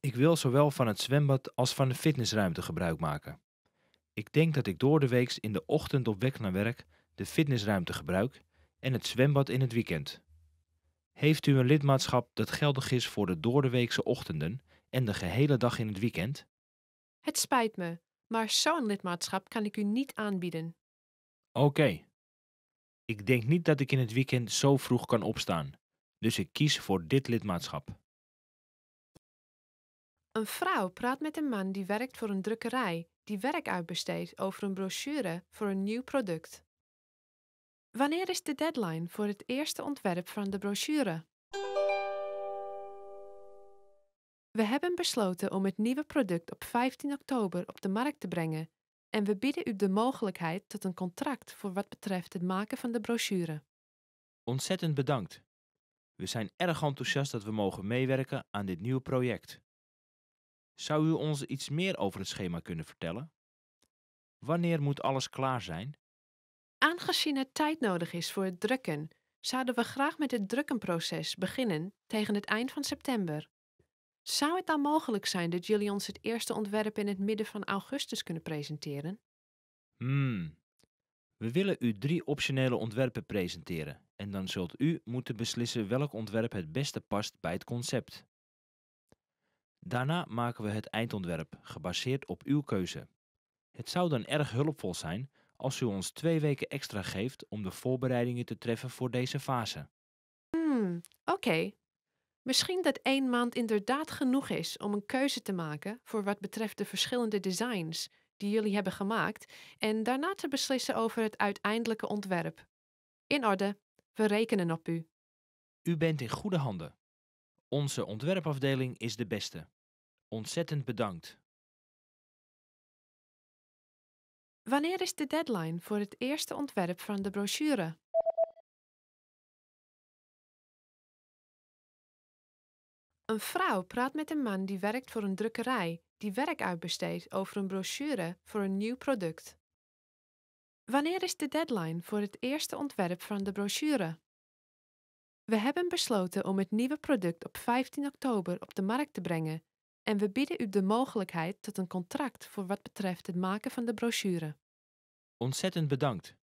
Ik wil zowel van het zwembad als van de fitnessruimte gebruik maken. Ik denk dat ik door de weeks in de ochtend op weg naar werk de fitnessruimte gebruik en het zwembad in het weekend. Heeft u een lidmaatschap dat geldig is voor de doordeweekse ochtenden en de gehele dag in het weekend? Het spijt me, maar zo'n lidmaatschap kan ik u niet aanbieden. Oké, ik denk niet dat ik in het weekend zo vroeg kan opstaan, dus ik kies voor dit lidmaatschap. Een vrouw praat met een man die werkt voor een drukkerij die werk uitbesteedt over een brochure voor een nieuw product. Wanneer is de deadline voor het eerste ontwerp van de brochure? We hebben besloten om het nieuwe product op 15 oktober op de markt te brengen en we bieden u de mogelijkheid tot een contract voor wat betreft het maken van de brochure. Ontzettend bedankt. We zijn erg enthousiast dat we mogen meewerken aan dit nieuwe project. Zou u ons iets meer over het schema kunnen vertellen? Wanneer moet alles klaar zijn? Aangezien er tijd nodig is voor het drukken, zouden we graag met het drukkenproces beginnen tegen het eind van september. Zou het dan mogelijk zijn dat jullie ons het eerste ontwerp in het midden van augustus kunnen presenteren? Hmm. We willen u drie optionele ontwerpen presenteren en dan zult u moeten beslissen welk ontwerp het beste past bij het concept. Daarna maken we het eindontwerp gebaseerd op uw keuze. Het zou dan erg hulpvol zijn als u ons twee weken extra geeft om de voorbereidingen te treffen voor deze fase. Hmm, oké, Misschien dat één maand inderdaad genoeg is om een keuze te maken voor wat betreft de verschillende designs die jullie hebben gemaakt en daarna te beslissen over het uiteindelijke ontwerp. In orde, we rekenen op u. U bent in goede handen. Onze ontwerpafdeling is de beste. Ontzettend bedankt. Wanneer is de deadline voor het eerste ontwerp van de brochure? Een vrouw praat met een man die werkt voor een drukkerij die werk uitbesteedt over een brochure voor een nieuw product. Wanneer is de deadline voor het eerste ontwerp van de brochure? We hebben besloten om het nieuwe product op 15 oktober op de markt te brengen en we bieden u de mogelijkheid tot een contract voor wat betreft het maken van de brochure. Ontzettend bedankt.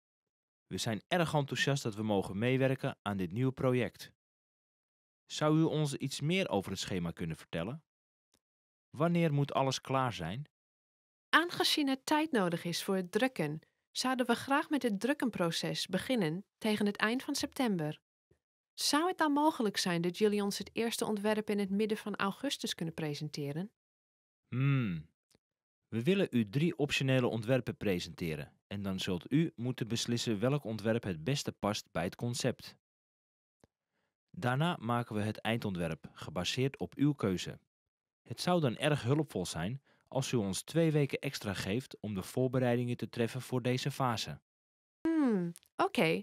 We zijn erg enthousiast dat we mogen meewerken aan dit nieuwe project. Zou u ons iets meer over het schema kunnen vertellen? Wanneer moet alles klaar zijn? Aangezien het tijd nodig is voor het drukken, zouden we graag met het drukkenproces beginnen tegen het eind van september. Zou het dan mogelijk zijn dat jullie ons het eerste ontwerp in het midden van augustus kunnen presenteren? Hmm. We willen u drie optionele ontwerpen presenteren en dan zult u moeten beslissen welk ontwerp het beste past bij het concept. Daarna maken we het eindontwerp, gebaseerd op uw keuze. Het zou dan erg hulpvol zijn als u ons twee weken extra geeft om de voorbereidingen te treffen voor deze fase. Hmm, oké.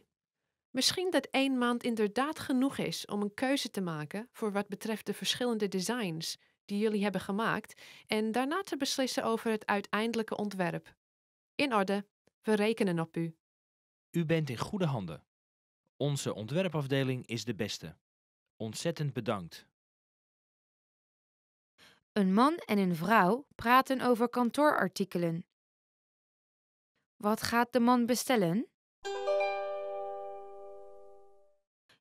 Misschien dat één maand inderdaad genoeg is om een keuze te maken voor wat betreft de verschillende designs die jullie hebben gemaakt en daarna te beslissen over het uiteindelijke ontwerp. In orde, we rekenen op u. U bent in goede handen. Onze ontwerpafdeling is de beste. Ontzettend bedankt. Een man en een vrouw praten over kantoorartikelen. Wat gaat de man bestellen?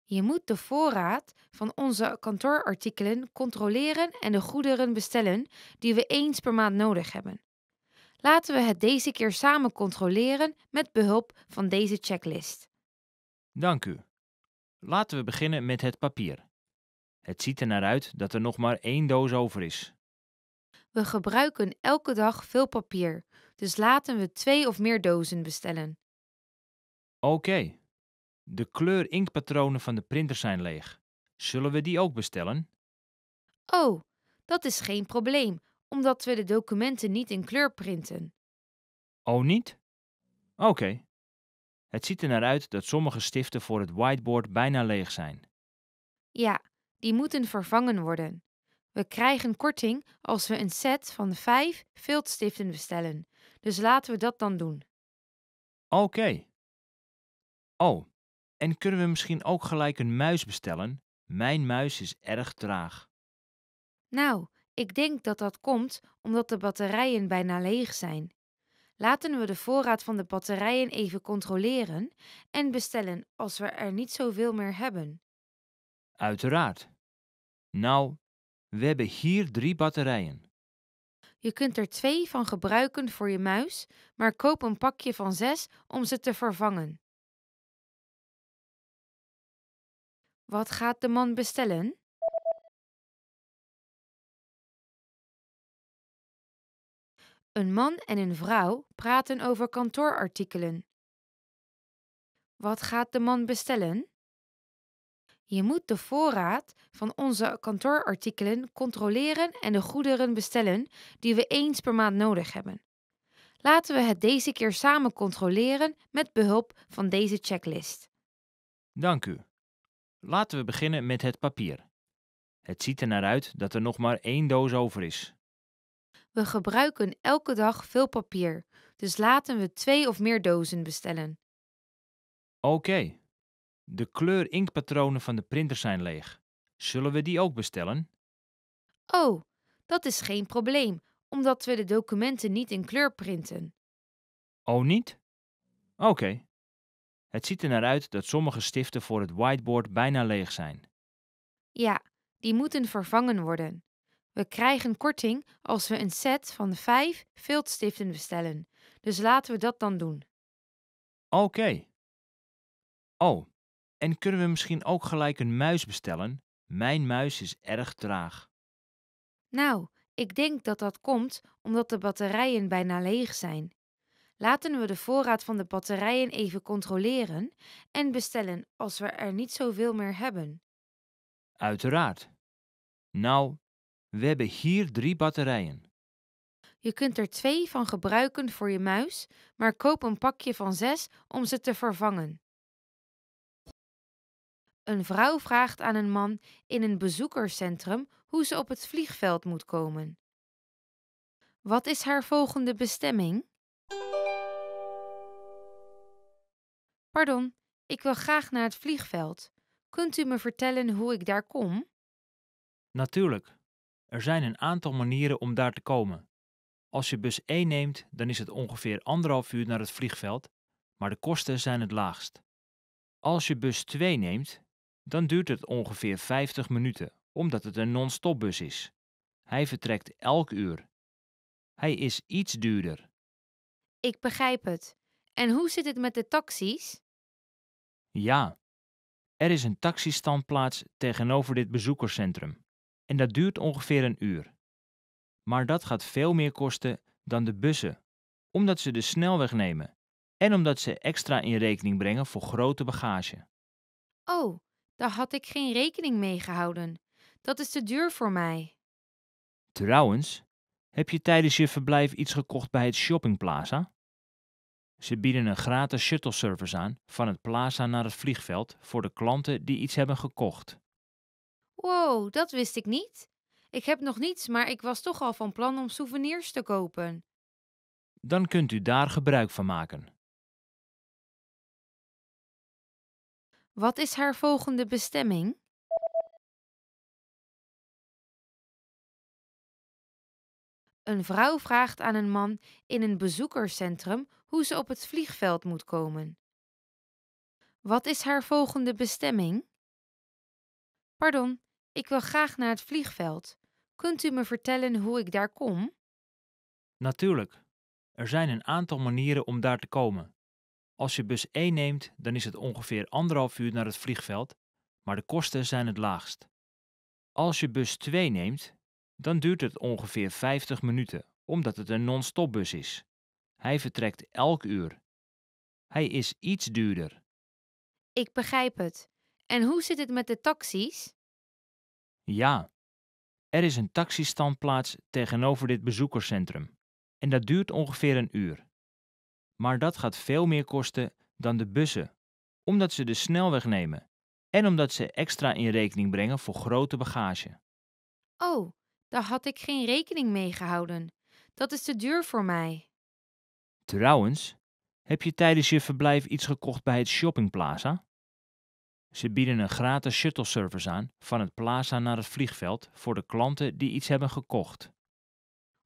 Je moet de voorraad van onze kantoorartikelen controleren en de goederen bestellen die we eens per maand nodig hebben. Laten we het deze keer samen controleren met behulp van deze checklist. Dank u. Laten we beginnen met het papier. Het ziet er naar uit dat er nog maar één doos over is. We gebruiken elke dag veel papier, dus laten we twee of meer dozen bestellen. Oké. De kleur inktpatronen van de printer zijn leeg. Zullen we die ook bestellen? Oh, dat is geen probleem, omdat we de documenten niet in kleur printen. Oh niet? Oké. Het ziet er naar uit dat sommige stiften voor het whiteboard bijna leeg zijn. Ja, die moeten vervangen worden. We krijgen korting als we een set van vijf viltstiften bestellen, dus laten we dat dan doen. Oké. Oh, en kunnen we misschien ook gelijk een muis bestellen? Mijn muis is erg traag. Nou, ik denk dat dat komt omdat de batterijen bijna leeg zijn. Laten we de voorraad van de batterijen even controleren en bestellen als we er niet zoveel meer hebben. Uiteraard. Nou, we hebben hier drie batterijen. Je kunt er twee van gebruiken voor je muis, maar koop een pakje van zes om ze te vervangen. Wat gaat de man bestellen? Een man en een vrouw praten over kantoorartikelen. Wat gaat de man bestellen? Je moet de voorraad van onze kantoorartikelen controleren en de goederen bestellen die we eens per maand nodig hebben. Laten we het deze keer samen controleren met behulp van deze checklist. Dank u. Laten we beginnen met het papier. Het ziet er naar uit dat er nog maar één doos over is. We gebruiken elke dag veel papier, dus laten we twee of meer dozen bestellen. Oké. De kleurinkpatronen van de printer zijn leeg. Zullen we die ook bestellen? Oh, dat is geen probleem, omdat we de documenten niet in kleur printen. Oh, niet? Oké. Het ziet er naar uit dat sommige stiften voor het whiteboard bijna leeg zijn. Ja, die moeten vervangen worden. We krijgen korting als we een set van vijf viltstiften bestellen. Dus laten we dat dan doen. Oké. Oh, en kunnen we misschien ook gelijk een muis bestellen? Mijn muis is erg traag. Nou, ik denk dat dat komt omdat de batterijen bijna leeg zijn. Laten we de voorraad van de batterijen even controleren en bestellen als we er niet zoveel meer hebben. Uiteraard. Nou, we hebben hier drie batterijen. Je kunt er twee van gebruiken voor je muis, maar koop een pakje van zes om ze te vervangen. Een vrouw vraagt aan een man in een bezoekerscentrum hoe ze op het vliegveld moet komen. Wat is haar volgende bestemming? Pardon, ik wil graag naar het vliegveld. Kunt u me vertellen hoe ik daar kom? Natuurlijk. Er zijn een aantal manieren om daar te komen. Als je bus 1 neemt, dan is het ongeveer anderhalf uur naar het vliegveld, maar de kosten zijn het laagst. Als je bus 2 neemt, dan duurt het ongeveer 50 minuten, omdat het een non-stop bus is. Hij vertrekt elk uur. Hij is iets duurder. Ik begrijp het. En hoe zit het met de taxis? Ja, er is een taxistandplaats tegenover dit bezoekerscentrum en dat duurt ongeveer een uur. Maar dat gaat veel meer kosten dan de bussen, omdat ze de snelweg nemen en omdat ze extra in rekening brengen voor grote bagage. Oh, daar had ik geen rekening mee gehouden. Dat is te duur voor mij. Trouwens, heb je tijdens je verblijf iets gekocht bij het shoppingplaza? Ze bieden een gratis shuttle service aan van het plaza naar het vliegveld voor de klanten die iets hebben gekocht. Wow, dat wist ik niet. Ik heb nog niets, maar ik was toch al van plan om souvenirs te kopen. Dan kunt u daar gebruik van maken. Wat is haar volgende bestemming? Een vrouw vraagt aan een man in een bezoekerscentrum hoe ze op het vliegveld moet komen. Wat is haar volgende bestemming? Pardon, ik wil graag naar het vliegveld. Kunt u me vertellen hoe ik daar kom? Natuurlijk. Er zijn een aantal manieren om daar te komen. Als je bus 1 neemt, dan is het ongeveer anderhalf uur naar het vliegveld, maar de kosten zijn het laagst. Als je bus 2 neemt, dan duurt het ongeveer 50 minuten, omdat het een non-stop bus is. Hij vertrekt elk uur. Hij is iets duurder. Ik begrijp het. En hoe zit het met de taxis? Ja, er is een taxistandplaats tegenover dit bezoekerscentrum en dat duurt ongeveer een uur. Maar dat gaat veel meer kosten dan de bussen, omdat ze de snelweg nemen en omdat ze extra in rekening brengen voor grote bagage. Oh, daar had ik geen rekening mee gehouden. Dat is te duur voor mij. Trouwens, heb je tijdens je verblijf iets gekocht bij het shoppingplaza? Ze bieden een gratis shuttle-service aan van het plaza naar het vliegveld voor de klanten die iets hebben gekocht.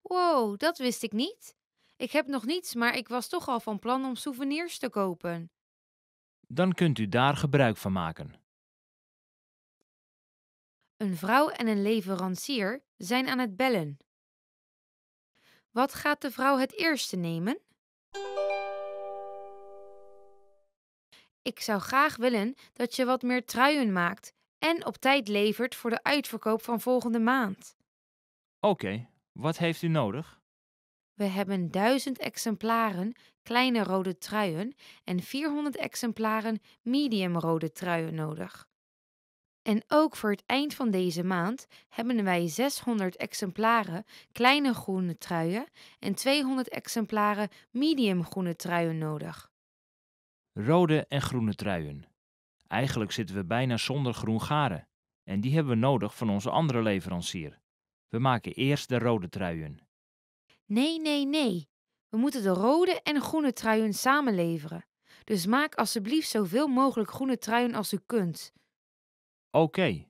Wow, dat wist ik niet. Ik heb nog niets, maar ik was toch al van plan om souvenirs te kopen. Dan kunt u daar gebruik van maken. Een vrouw en een leverancier zijn aan het bellen. Wat gaat de vrouw het eerste nemen? Ik zou graag willen dat je wat meer truien maakt en op tijd levert voor de uitverkoop van volgende maand. Oké, wat heeft u nodig? We hebben 1000 exemplaren kleine rode truien en 400 exemplaren medium rode truien nodig. En ook voor het eind van deze maand hebben wij 600 exemplaren kleine groene truien en 200 exemplaren medium groene truien nodig rode en groene truien. Eigenlijk zitten we bijna zonder groen garen. En die hebben we nodig van onze andere leverancier. We maken eerst de rode truien. Nee, nee, nee. We moeten de rode en groene truien samen leveren. Dus maak alsjeblieft zoveel mogelijk groene truien als u kunt. Oké.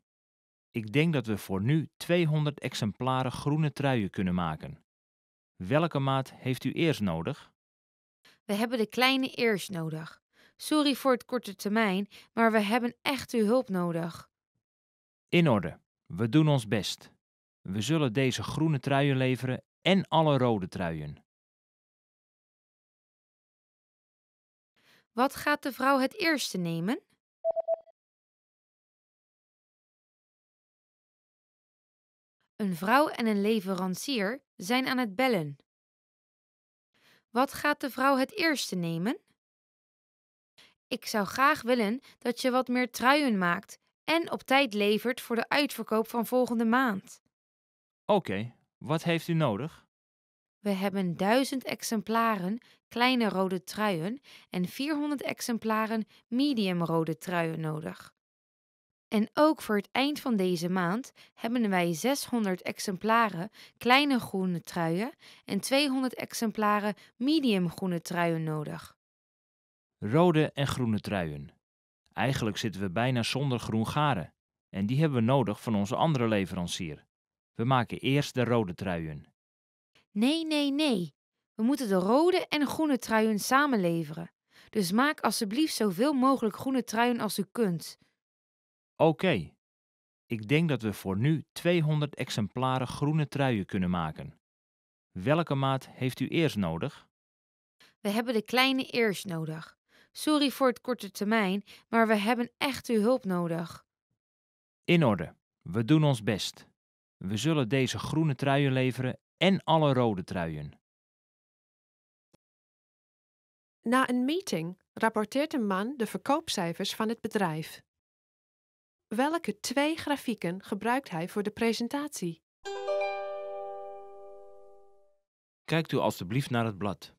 Ik denk dat we voor nu 200 exemplaren groene truien kunnen maken. Welke maat heeft u eerst nodig? We hebben de kleine eerst nodig. Sorry voor het korte termijn, maar we hebben echt uw hulp nodig. In orde. We doen ons best. We zullen deze groene truien leveren en alle rode truien. Wat gaat de vrouw het eerste nemen? Een vrouw en een leverancier zijn aan het bellen. Wat gaat de vrouw het eerste nemen? Ik zou graag willen dat je wat meer truien maakt en op tijd levert voor de uitverkoop van volgende maand. Oké, wat heeft u nodig? We hebben 1000 exemplaren kleine rode truien en 400 exemplaren medium rode truien nodig. En ook voor het eind van deze maand hebben wij 600 exemplaren kleine groene truien en 200 exemplaren medium groene truien nodig rode en groene truien. Eigenlijk zitten we bijna zonder groen garen en die hebben we nodig van onze andere leverancier. We maken eerst de rode truien. Nee, nee, nee. We moeten de rode en groene truien samen leveren. Dus maak alsjeblieft zoveel mogelijk groene truien als u kunt. Oké. Ik denk dat we voor nu 200 exemplaren groene truien kunnen maken. Welke maat heeft u eerst nodig? We hebben de kleine eerst nodig. Sorry voor het korte termijn, maar we hebben echt uw hulp nodig. In orde, we doen ons best. We zullen deze groene truien leveren en alle rode truien. Na een meeting rapporteert een man de verkoopcijfers van het bedrijf. Welke twee grafieken gebruikt hij voor de presentatie? Kijkt u alstublieft naar het blad.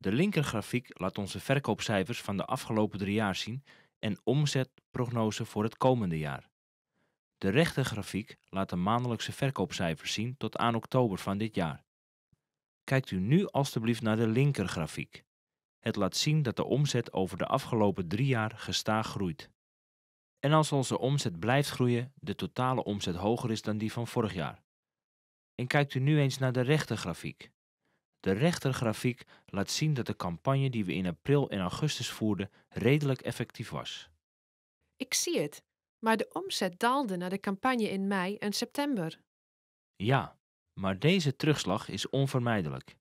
De linkergrafiek laat onze verkoopcijfers van de afgelopen drie jaar zien en omzetprognose voor het komende jaar. De rechtergrafiek laat de maandelijkse verkoopcijfers zien tot aan oktober van dit jaar. Kijkt u nu alstublieft naar de linkergrafiek. Het laat zien dat de omzet over de afgelopen drie jaar gestaag groeit. En als onze omzet blijft groeien, de totale omzet hoger is dan die van vorig jaar. En kijkt u nu eens naar de rechtergrafiek. De rechtergrafiek laat zien dat de campagne die we in april en augustus voerden redelijk effectief was. Ik zie het, maar de omzet daalde na de campagne in mei en september. Ja, maar deze terugslag is onvermijdelijk.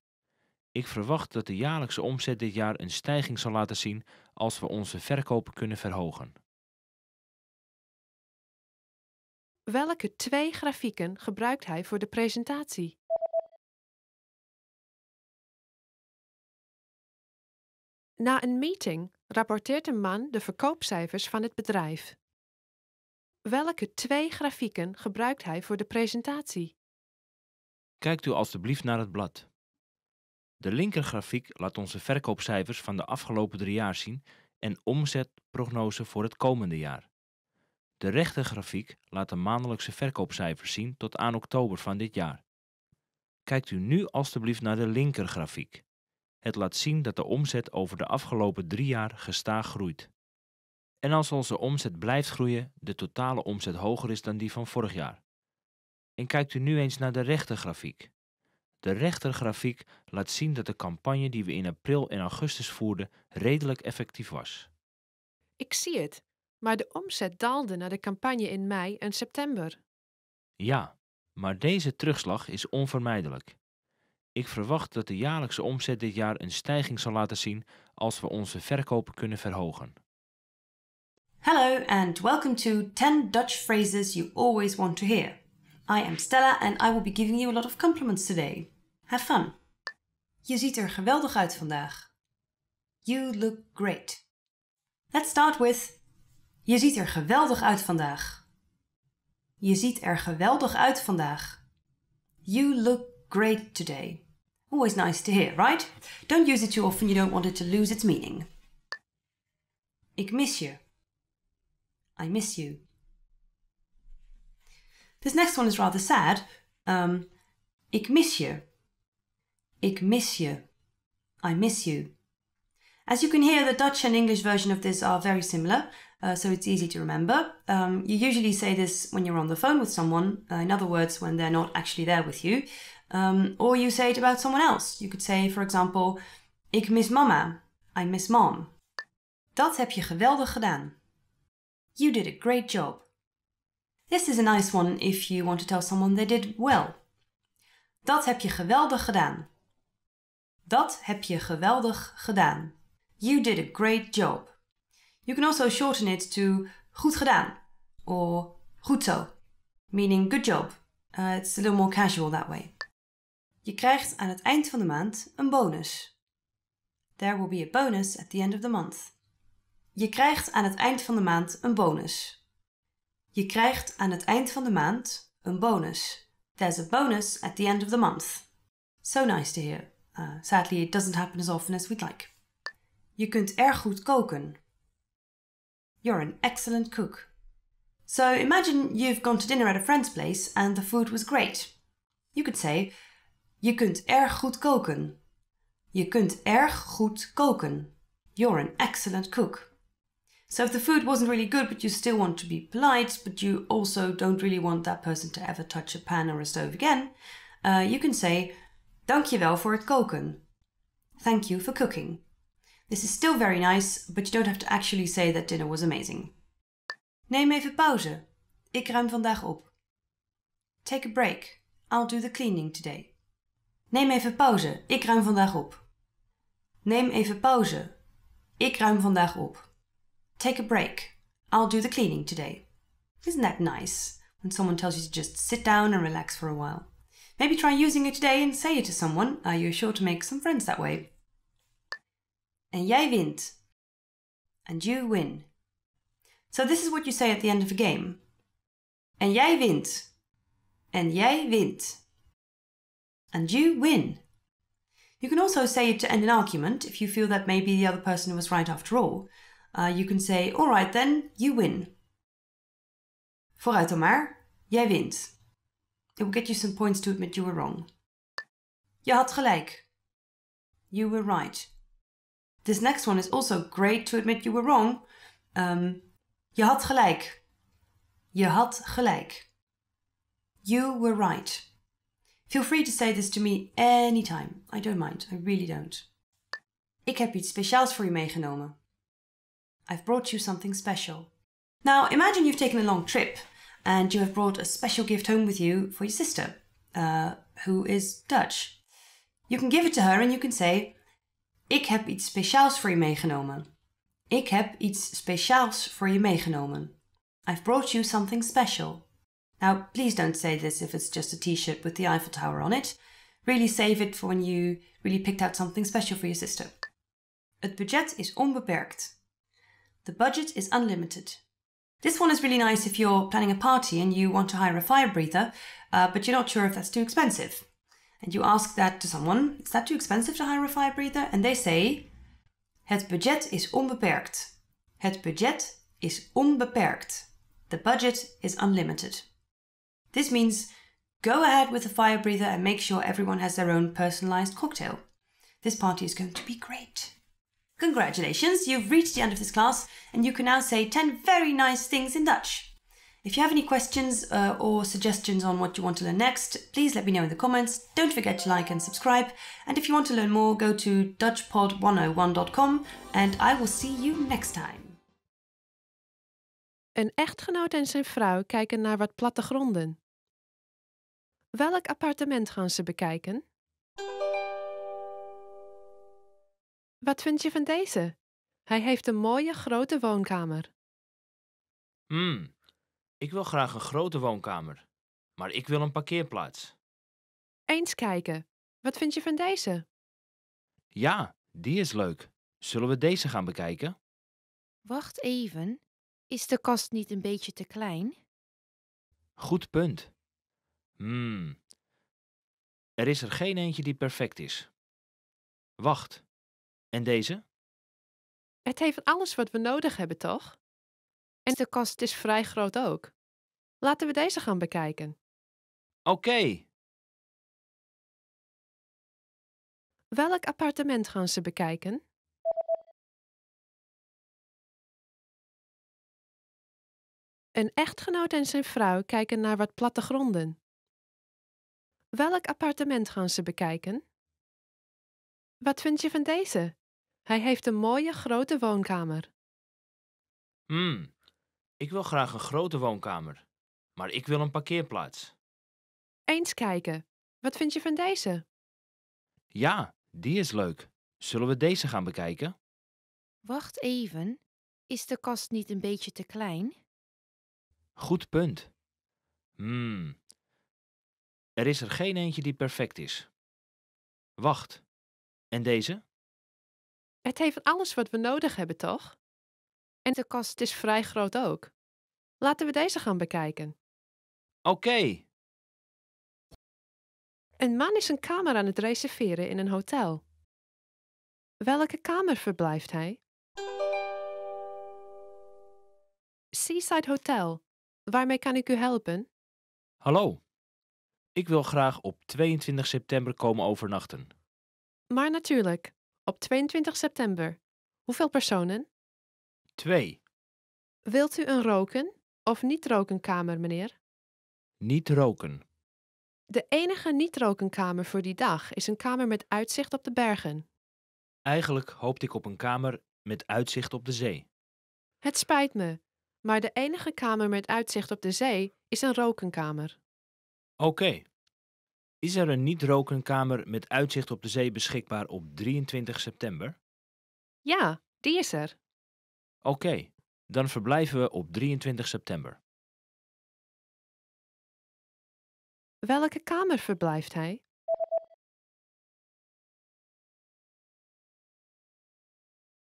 Ik verwacht dat de jaarlijkse omzet dit jaar een stijging zal laten zien als we onze verkopen kunnen verhogen. Welke twee grafieken gebruikt hij voor de presentatie? Na een meeting rapporteert een man de verkoopcijfers van het bedrijf. Welke twee grafieken gebruikt hij voor de presentatie? Kijkt u alstublieft naar het blad. De linkergrafiek laat onze verkoopcijfers van de afgelopen drie jaar zien en omzetprognose voor het komende jaar. De rechtergrafiek laat de maandelijkse verkoopcijfers zien tot aan oktober van dit jaar. Kijkt u nu alstublieft naar de linkergrafiek. Het laat zien dat de omzet over de afgelopen drie jaar gestaag groeit. En als onze omzet blijft groeien, de totale omzet hoger is dan die van vorig jaar. En kijkt u nu eens naar de rechtergrafiek. De rechtergrafiek laat zien dat de campagne die we in april en augustus voerden redelijk effectief was. Ik zie het, maar de omzet daalde na de campagne in mei en september. Ja, maar deze terugslag is onvermijdelijk. Ik verwacht dat de jaarlijkse omzet dit jaar een stijging zal laten zien als we onze verkopen kunnen verhogen. Hello and welcome to 10 Dutch phrases you always want to hear. I am Stella and I will be giving you a lot of compliments today. Have fun. Je ziet er geweldig uit vandaag. You look great. Let's start with Je ziet er geweldig uit vandaag. Je ziet er geweldig uit vandaag. You look great today. Always nice to hear, right? Don't use it too often, you don't want it to lose its meaning. Ik mis je. I miss you. This next one is rather sad. Um, ik mis je. Ik mis je. I miss you. As you can hear, the Dutch and English version of this are very similar, uh, so it's easy to remember. Um, you usually say this when you're on the phone with someone, uh, in other words, when they're not actually there with you. Um, or you say it about someone else. You could say, for example, ik mis mama. I miss mom. Dat heb je geweldig gedaan. You did a great job. This is a nice one if you want to tell someone they did well. Dat heb je geweldig gedaan. Dat heb je geweldig gedaan. You did a great job. You can also shorten it to goed gedaan or goed zo, meaning good job. Uh, it's a little more casual that way. Je krijgt aan het eind van de maand een bonus. There will be a bonus at the end of the month. Je krijgt aan het eind van de maand een bonus. Je krijgt aan het eind van de maand een bonus. There's a bonus at the end of the month. So nice to hear. Uh, sadly, it doesn't happen as often as we'd like. Je kunt erg goed koken. You're an excellent cook. So imagine you've gone to dinner at a friend's place and the food was great. You could say, je kunt erg goed koken. Je kunt erg goed koken. You're an excellent cook. So if the food wasn't really good, but you still want to be polite, but you also don't really want that person to ever touch a pan or a stove again, uh, you can say, Dankjewel voor het koken. Thank you for cooking. This is still very nice, but you don't have to actually say that dinner was amazing. Neem even pauze. Ik ruim vandaag op. Take a break. I'll do the cleaning today. Neem even pauze, ik ruim vandaag op. Neem even pauze, ik ruim vandaag op. Take a break, I'll do the cleaning today. Isn't that nice when someone tells you to just sit down and relax for a while? Maybe try using it today and say it to someone. Are you sure to make some friends that way. En jij wint. And you win. So this is what you say at the end of a game. En jij wint. En jij wint. and you win. You can also say it to end an argument if you feel that maybe the other person was right after all. Uh, you can say, all right then, you win. Vooruit Omar, maar, jij wint. It will get you some points to admit you were wrong. Je had gelijk. You were right. This next one is also great to admit you were wrong. Um, je had gelijk. Je had gelijk. You were right. Feel free to say this to me anytime. I don't mind. I really don't. Ik heb iets speciaals voor je meegenomen. I've brought you something special. Now, imagine you've taken a long trip and you have brought a special gift home with you for your sister, uh, who is Dutch. You can give it to her and you can say, Ik heb iets speciaals voor je meegenomen. Ik heb iets speciaals voor je meegenomen. I've brought you something special. Now, please don't say this if it's just a t-shirt with the Eiffel Tower on it. Really save it for when you really picked out something special for your sister. Het budget is onbeperkt. The budget is unlimited. This one is really nice if you're planning a party and you want to hire a fire breather, uh, but you're not sure if that's too expensive. And you ask that to someone, is that too expensive to hire a fire breather? And they say, Het budget is onbeperkt. Het budget is onbeperkt. The budget is unlimited. This means go ahead with the fire breather and make sure everyone has their own personalized cocktail. This party is going to be great. Congratulations, you've reached the end of this class and you can now say 10 very nice things in Dutch. If you have any questions uh, or suggestions on what you want to learn next, please let me know in the comments. Don't forget to like and subscribe. And if you want to learn more, go to DutchPod101.com and I will see you next time. Een echtgenoot en zijn vrouw kijken naar wat plattegronden. Welk appartement gaan ze bekijken? Wat vind je van deze? Hij heeft een mooie grote woonkamer. Hmm, ik wil graag een grote woonkamer, maar ik wil een parkeerplaats. Eens kijken. Wat vind je van deze? Ja, die is leuk. Zullen we deze gaan bekijken? Wacht even. Is de kast niet een beetje te klein? Goed punt. Hmm. Er is er geen eentje die perfect is. Wacht. En deze? Het heeft alles wat we nodig hebben, toch? En de kast is vrij groot ook. Laten we deze gaan bekijken. Oké. Welk appartement gaan ze bekijken? Een echtgenoot en zijn vrouw kijken naar wat plattegronden. Welk appartement gaan ze bekijken? Wat vind je van deze? Hij heeft een mooie grote woonkamer. Hmm, ik wil graag een grote woonkamer, maar ik wil een parkeerplaats. Eens kijken. Wat vind je van deze? Ja, die is leuk. Zullen we deze gaan bekijken? Wacht even. Is de kast niet een beetje te klein? Goed punt. Hmm, er is er geen eentje die perfect is. Wacht. En deze? Het heeft alles wat we nodig hebben, toch? En de kast is vrij groot ook. Laten we deze gaan bekijken. Oké. Een man is een kamer aan het reserveren in een hotel. Welke kamer verblijft hij? Seaside Hotel. Waarmee kan ik u helpen? Hallo, ik wil graag op 22 september komen overnachten. Maar natuurlijk, op 22 september. Hoeveel personen? Twee. Wilt u een roken of niet-rokenkamer, meneer? Niet roken. De enige niet-rokenkamer voor die dag is een kamer met uitzicht op de bergen. Eigenlijk hoopte ik op een kamer met uitzicht op de zee. Het spijt me, maar de enige kamer met uitzicht op de zee is een rokenkamer. Oké. Is er een niet-rokenkamer met uitzicht op de zee beschikbaar op 23 september? Ja, die is er. Oké, dan verblijven we op 23 september. Welke kamer verblijft hij?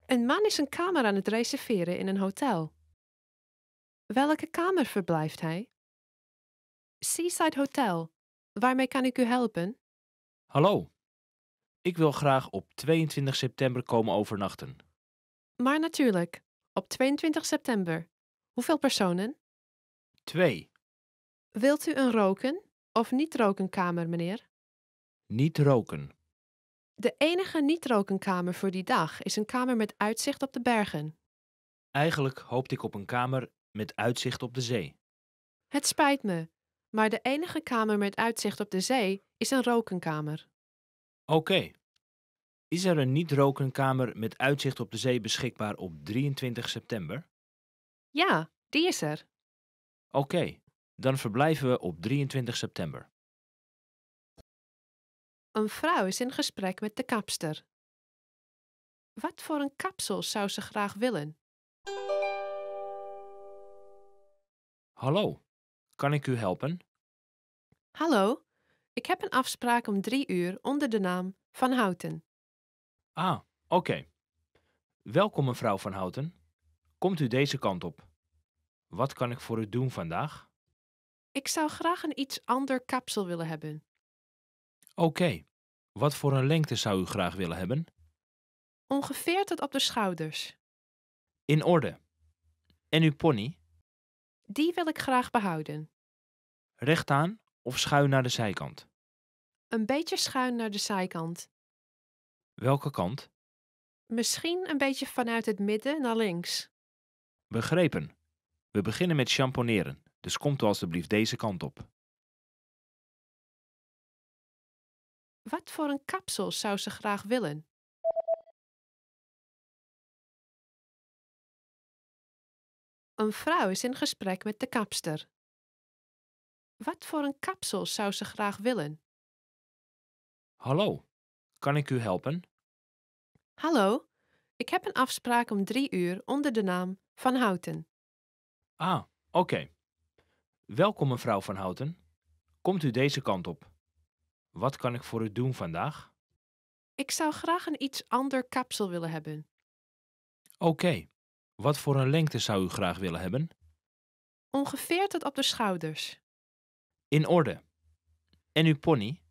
Een man is een kamer aan het reserveren in een hotel. Welke kamer verblijft hij? Seaside Hotel. Waarmee kan ik u helpen? Hallo. Ik wil graag op 22 september komen overnachten. Maar natuurlijk, op 22 september. Hoeveel personen? Twee. Wilt u een roken of niet-rokenkamer, meneer? Niet roken. De enige niet-rokenkamer voor die dag is een kamer met uitzicht op de bergen. Eigenlijk hoopte ik op een kamer met uitzicht op de zee. Het spijt me, maar de enige kamer met uitzicht op de zee is een rokenkamer. Oké. Is er een niet-rokenkamer met uitzicht op de zee beschikbaar op 23 september? Ja, die is er. Oké, dan verblijven we op 23 september. Een vrouw is in gesprek met de kapster. Wat voor een kapsel zou ze graag willen? Hallo, kan ik u helpen? Hallo, ik heb een afspraak om drie uur onder de naam Van Houten. Ah, oké. Welkom mevrouw Van Houten. Komt u deze kant op. Wat kan ik voor u doen vandaag? Ik zou graag een iets ander kapsel willen hebben. Oké. Wat voor een lengte zou u graag willen hebben? Ongeveer tot op de schouders. In orde. En uw pony? Die wil ik graag behouden. Rechtaan of schuin naar de zijkant? Een beetje schuin naar de zijkant. Welke kant? Misschien een beetje vanuit het midden naar links. Begrepen. We beginnen met champoneren, dus komt u alstublieft deze kant op. Wat voor een kapsel zou ze graag willen? Een vrouw is in gesprek met de kapster. Wat voor een kapsel zou ze graag willen? Hallo, kan ik u helpen? Hallo, ik heb een afspraak om drie uur onder de naam Van Houten. Ah, oké. Welkom mevrouw Van Houten. Komt u deze kant op. Wat kan ik voor u doen vandaag? Ik zou graag een iets ander kapsel willen hebben. Oké, wat voor een lengte zou u graag willen hebben? Ongeveer tot op de schouders. In orde. En uw pony?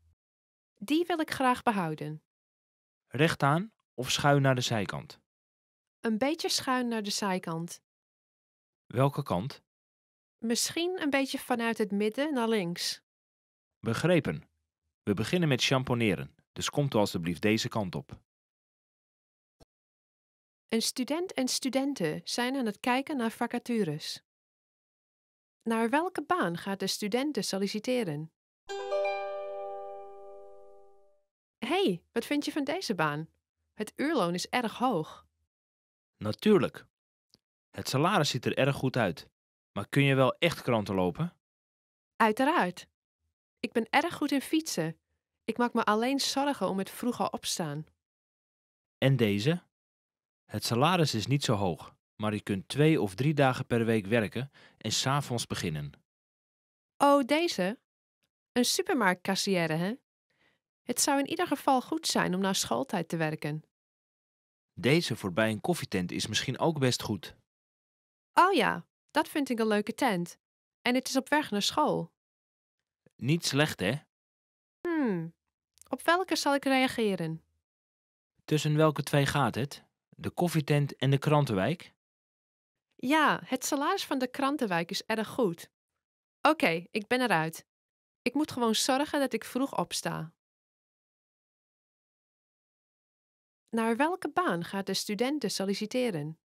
Die wil ik graag behouden. Rechtaan of schuin naar de zijkant? Een beetje schuin naar de zijkant. Welke kant? Misschien een beetje vanuit het midden naar links. Begrepen. We beginnen met champoneren, dus komt u alstublieft deze kant op. Een student en studenten zijn aan het kijken naar vacatures. Naar welke baan gaat de studenten solliciteren? hey, wat vind je van deze baan? Het uurloon is erg hoog. Natuurlijk. Het salaris ziet er erg goed uit. Maar kun je wel echt kranten lopen? Uiteraard. Ik ben erg goed in fietsen. Ik maak me alleen zorgen om het vroege opstaan. En deze? Het salaris is niet zo hoog, maar je kunt twee of drie dagen per week werken en s'avonds beginnen. Oh, deze? Een supermarktcassière, hè? Het zou in ieder geval goed zijn om na schooltijd te werken. Deze voorbij een koffietent is misschien ook best goed. Oh ja, dat vind ik een leuke tent. En het is op weg naar school. Niet slecht, hè? Hmm. Op welke zal ik reageren? Tussen welke twee gaat het? de koffietent en de krantenwijk? Ja, het salaris van de krantenwijk is erg goed. Oké, ik ben eruit. Ik moet gewoon zorgen dat ik vroeg opsta. Naar welke baan gaat de studenten solliciteren?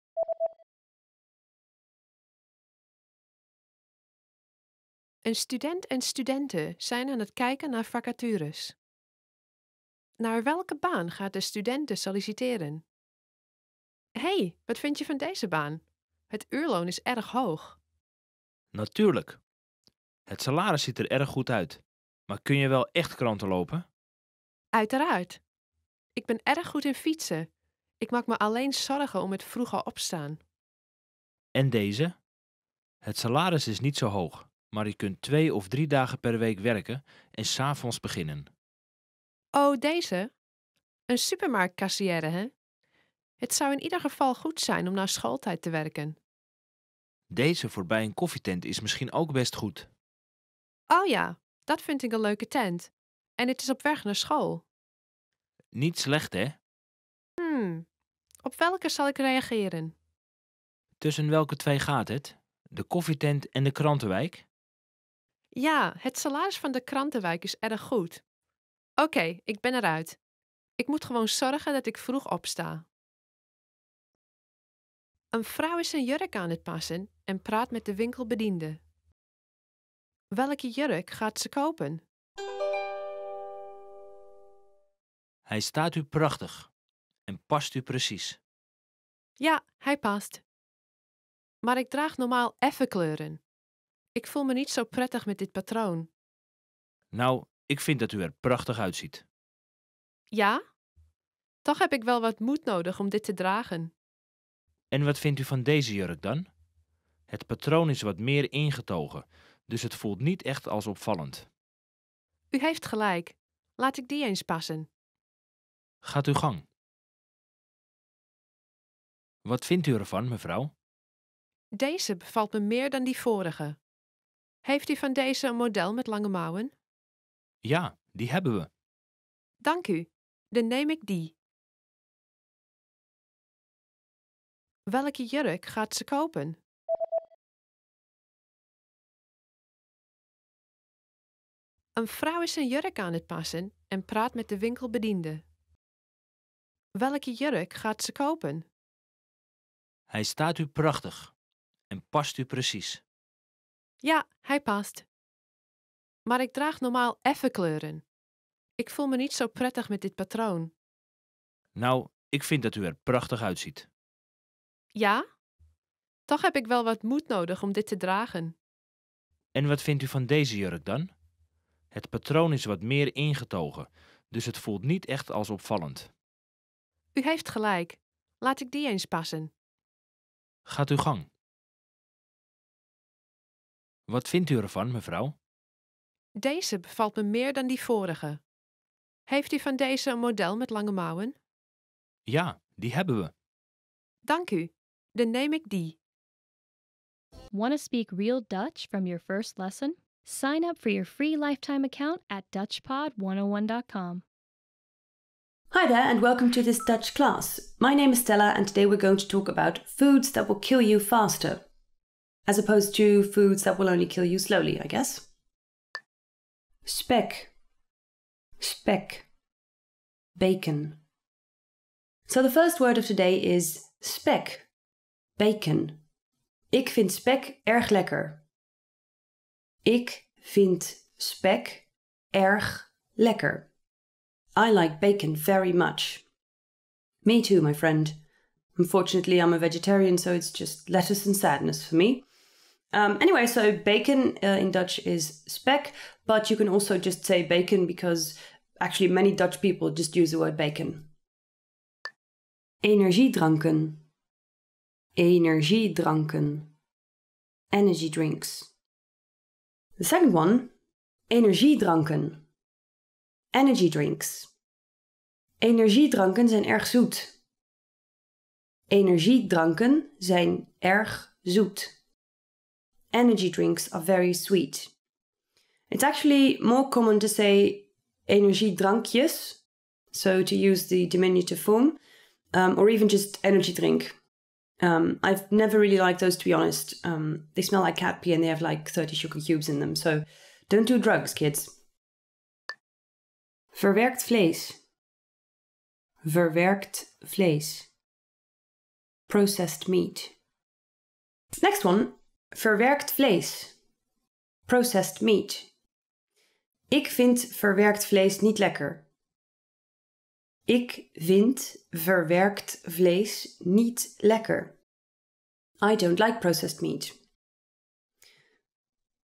Een student en studenten zijn aan het kijken naar vacatures. Naar welke baan gaat de studenten solliciteren? hey, wat vind je van deze baan? Het uurloon is erg hoog. Natuurlijk. Het salaris ziet er erg goed uit. Maar kun je wel echt kranten lopen? Uiteraard. Ik ben erg goed in fietsen. Ik maak me alleen zorgen om het vroeger opstaan. En deze? Het salaris is niet zo hoog, maar je kunt twee of drie dagen per week werken en s'avonds beginnen. Oh, deze? Een supermarktkassière, hè? Het zou in ieder geval goed zijn om na schooltijd te werken. Deze voorbij een koffietent is misschien ook best goed. Oh ja, dat vind ik een leuke tent. En het is op weg naar school. Niet slecht, hè? Hmm. Op welke zal ik reageren? Tussen welke twee gaat het? De koffietent en de krantenwijk? Ja, het salaris van de krantenwijk is erg goed. Oké, ik ben eruit. Ik moet gewoon zorgen dat ik vroeg opsta. Een vrouw is een jurk aan het passen en praat met de winkelbediende. Welke jurk gaat ze kopen? Hij staat u prachtig en past u precies. Ja, hij past. Maar ik draag normaal effe kleuren. Ik voel me niet zo prettig met dit patroon. Nou, ik vind dat u er prachtig uitziet. Ja? Toch heb ik wel wat moed nodig om dit te dragen. En wat vindt u van deze jurk dan? Het patroon is wat meer ingetogen, dus het voelt niet echt als opvallend. U heeft gelijk. Laat ik die eens passen. Gaat uw gang. Wat vindt u ervan, mevrouw? Deze bevalt me meer dan die vorige. Heeft u van deze een model met lange mouwen? Ja, die hebben we. Dank u. Dan neem ik die. Welke jurk gaat ze kopen? Een vrouw is een jurk aan het passen en praat met de winkelbediende. Welke jurk gaat ze kopen? Hij staat u prachtig en past u precies. Ja, hij past. Maar ik draag normaal effe kleuren. Ik voel me niet zo prettig met dit patroon. Nou, ik vind dat u er prachtig uitziet. Ja, toch heb ik wel wat moed nodig om dit te dragen. En wat vindt u van deze jurk dan? Het patroon is wat meer ingetogen, dus het voelt niet echt als opvallend. U heeft gelijk. Laat ik die eens passen. Gaat uw gang. Wat vindt u ervan, mevrouw? Deze bevalt me meer dan die vorige. Heeft u van deze een model met lange mouwen? Ja, die hebben we. Dank u. Dan neem ik die. Want to speak real Dutch from your first lesson? Sign up for your free lifetime account at DutchPod101.com. Hi there, and welcome to this Dutch class. My name is Stella, and today we're going to talk about foods that will kill you faster, as opposed to foods that will only kill you slowly, I guess. Spek. Spek. Bacon. So the first word of today is spek, Bacon. Ik vind spek erg lekker. Ik vind spek erg lekker. I like bacon very much. Me too, my friend. Unfortunately, I'm a vegetarian, so it's just lettuce and sadness for me. Um, anyway, so bacon uh, in Dutch is spek, but you can also just say bacon because actually many Dutch people just use the word bacon. Energiedranken energiedranken, energy drinks. The second one, energiedranken, energy drinks. Energiedranken zijn erg zoet. Energiedranken zijn erg zoet. Energy drinks are very sweet. It's actually more common to say energiedrankjes, so to use the diminutive form, um, or even just energy drink. Um, I've never really liked those, to be honest. Um, they smell like cat pee and they have like 30 sugar cubes in them. So don't do drugs, kids. Verwerkt vlees. Verwerkt vlees. Processed meat. Next one. Verwerkt vlees. Processed meat. Ik vind verwerkt vlees niet lekker. Ik vind verwerkt vlees niet lekker. I don't like processed meat.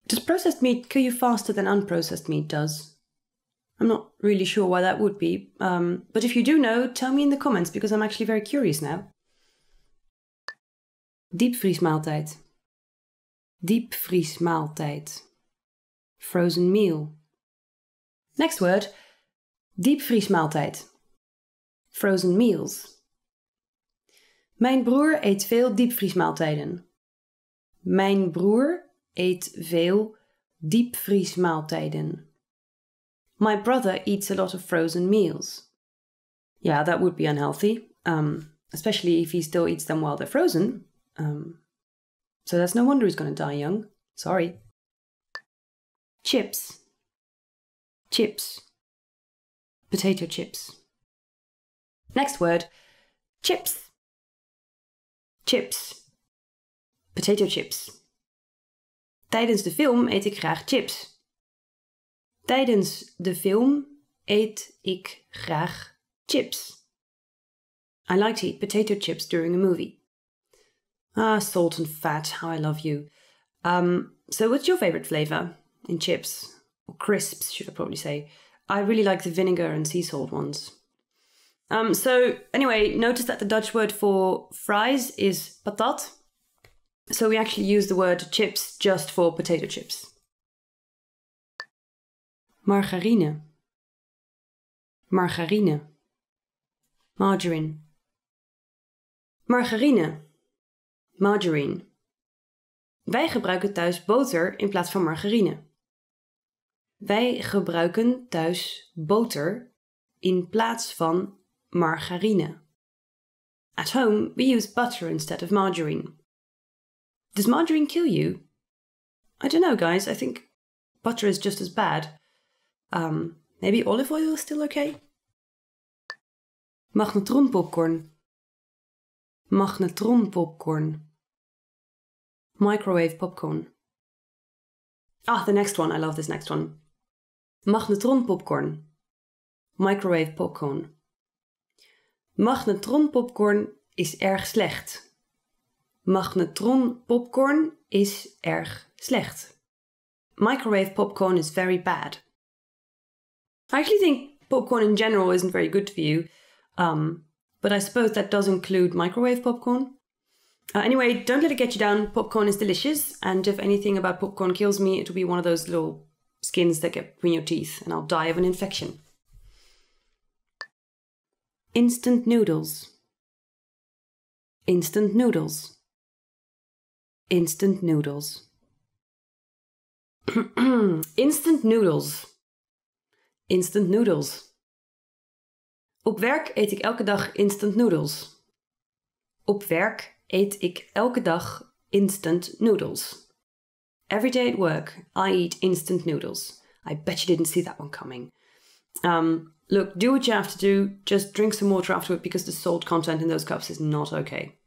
Does processed meat kill you faster than unprocessed meat does? I'm not really sure why that would be, um, but if you do know, tell me in the comments because I'm actually very curious now. Diepvriesmaaltijd. Diepvriesmaaltijd. Frozen meal. Next word, diepvriesmaaltijd. Frozen meals. Mijn broer eet veel diepvriesmaaltijden. Mijn broer eet veel diepvriesmaaltijden. My brother eats a lot of frozen meals. Yeah, that would be unhealthy, um, especially if he still eats them while they're frozen. Um, so that's no wonder he's going to die young. Sorry. Chips. Chips. Potato chips. Next word chips. Chips. Potato chips. Tijdens de film eet ik graag chips. Tijdens de film eet ik graag chips. I like to eat potato chips during a movie. Ah, salt and fat, how I love you. Um, so, what's your favorite flavor in chips? Or crisps, should I probably say. I really like the vinegar and sea salt ones. Um, so anyway, notice that the Dutch word for fries is patat. So we actually use the word chips just for potato chips. Margarine. Margarine. Margarine. Margarine. Margarine. Wij gebruiken thuis boter in plaats van margarine. Wij gebruiken thuis boter in plaats van margarine. At home, we use butter instead of margarine. Does margarine kill you? I don't know, guys. I think butter is just as bad. Um, maybe olive oil is still okay? Magnetron popcorn. Magnetron popcorn. Microwave popcorn. Ah, the next one. I love this next one. Magnetron popcorn. Microwave popcorn. Magnetron popcorn is erg slecht. Magnetron popcorn is erg slecht. Microwave popcorn is very bad. I actually think popcorn in general isn't very good for you, um, but I suppose that does include microwave popcorn. Uh, anyway, don't let it get you down. Popcorn is delicious, and if anything about popcorn kills me, it'll be one of those little skins that get between your teeth, and I'll die of an infection. Instant noodles. Instant noodles. Instant noodles. [clears throat] Instant noodles. Instant noodles. Op werk eet ik elke dag instant noodles. Op werk eet ik elke dag instant noodles. Every day at work, I eat instant noodles. I bet you didn't see that one coming. Um, look, do what you have to do. Just drink some water afterward because the salt content in those cups is not okay.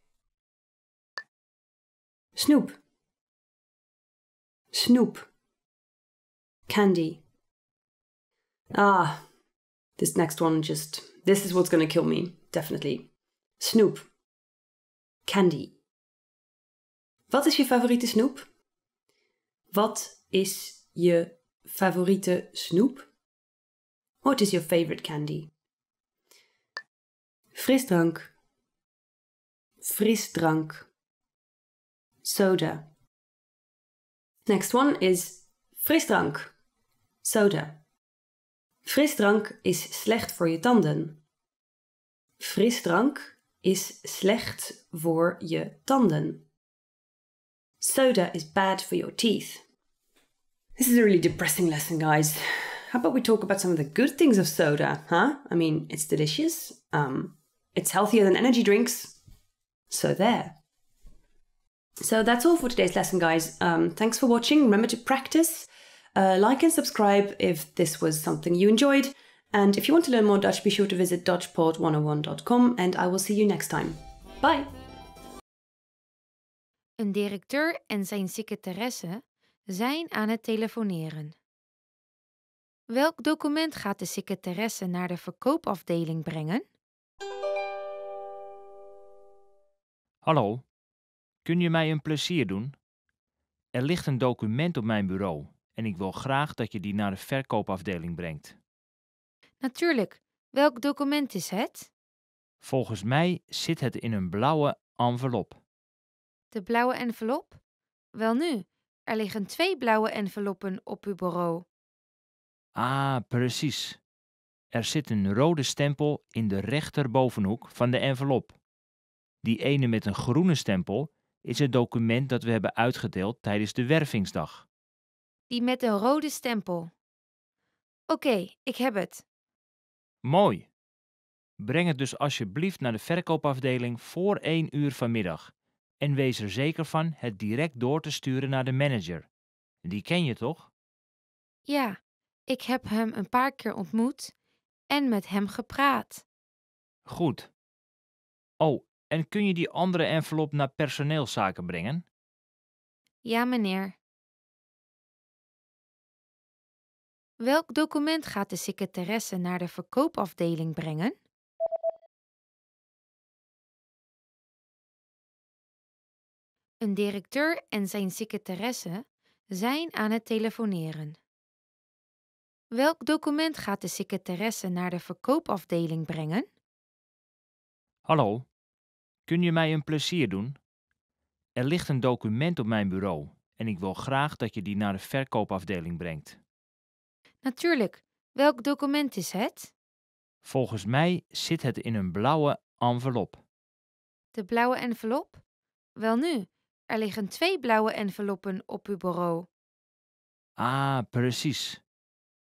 Snoop. Snoop. Candy. Ah, this next one just. This is what's going to kill me, definitely. Snoop. Candy. Wat is je favoriete snoep? Wat is je favoriete snoep? What is your favorite candy? Frisdrank. Frisdrank. Soda. Next one is frisdrank. Soda. Frisdrank is slecht voor je tanden. Frisdrank is slecht voor je tanden. Soda is bad for your teeth. This is a really depressing lesson, guys how about we talk about some of the good things of soda, huh? I mean, it's delicious. Um, it's healthier than energy drinks. So there. So that's all for today's lesson, guys. Um, thanks for watching. Remember to practice. Uh, like and subscribe if this was something you enjoyed. And if you want to learn more Dutch, be sure to visit dutchport101.com and I will see you next time. Bye! Een directeur en zijn secretaresse zijn aan het telefoneren. Welk document gaat de secretaresse naar de verkoopafdeling brengen? Hallo, kun je mij een plezier doen? Er ligt een document op mijn bureau en ik wil graag dat je die naar de verkoopafdeling brengt. Natuurlijk, welk document is het? Volgens mij zit het in een blauwe envelop. De blauwe envelop? Welnu, er liggen twee blauwe enveloppen op uw bureau. Ah, precies. Er zit een rode stempel in de rechterbovenhoek van de envelop. Die ene met een groene stempel is het document dat we hebben uitgedeeld tijdens de wervingsdag. Die met een rode stempel. Oké, ik heb het. Mooi. Breng het dus alsjeblieft naar de verkoopafdeling voor 1 uur vanmiddag. En wees er zeker van het direct door te sturen naar de manager. Die ken je toch? Ja, ik heb hem een paar keer ontmoet en met hem gepraat. Goed. Oh, en kun je die andere envelop naar personeelszaken brengen? Ja, meneer. Welk document gaat de secretaresse naar de verkoopafdeling brengen? Een directeur en zijn secretaresse zijn aan het telefoneren. Welk document gaat de secretaresse naar de verkoopafdeling brengen? Hallo, kun je mij een plezier doen? Er ligt een document op mijn bureau en ik wil graag dat je die naar de verkoopafdeling brengt. Natuurlijk, welk document is het? Volgens mij zit het in een blauwe envelop. De blauwe envelop? Welnu, er liggen twee blauwe enveloppen op uw bureau. Ah, precies.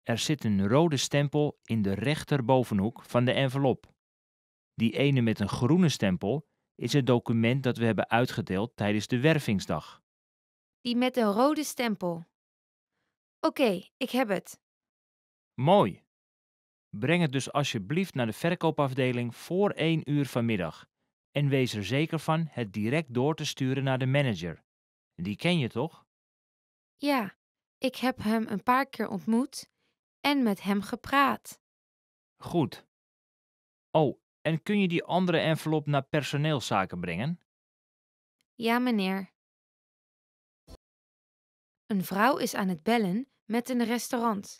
Er zit een rode stempel in de rechterbovenhoek van de envelop. Die ene met een groene stempel is het document dat we hebben uitgedeeld tijdens de wervingsdag. Die met een rode stempel. Oké, ik heb het. Mooi. Breng het dus alsjeblieft naar de verkoopafdeling voor 1 uur vanmiddag en wees er zeker van het direct door te sturen naar de manager. Die ken je toch? Ja, ik heb hem een paar keer ontmoet en met hem gepraat. Goed. Oh, en kun je die andere envelop naar personeelszaken brengen? Ja, meneer. Een vrouw is aan het bellen met een restaurant.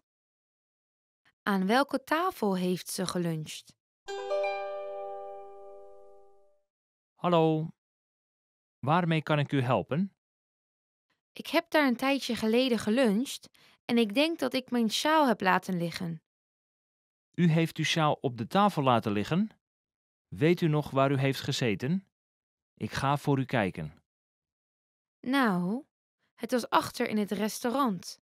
Aan welke tafel heeft ze geluncht? Hallo, waarmee kan ik u helpen? Ik heb daar een tijdje geleden geluncht en ik denk dat ik mijn sjaal heb laten liggen. U heeft uw sjaal op de tafel laten liggen? Weet u nog waar u heeft gezeten? Ik ga voor u kijken. Nou, het was achter in het restaurant.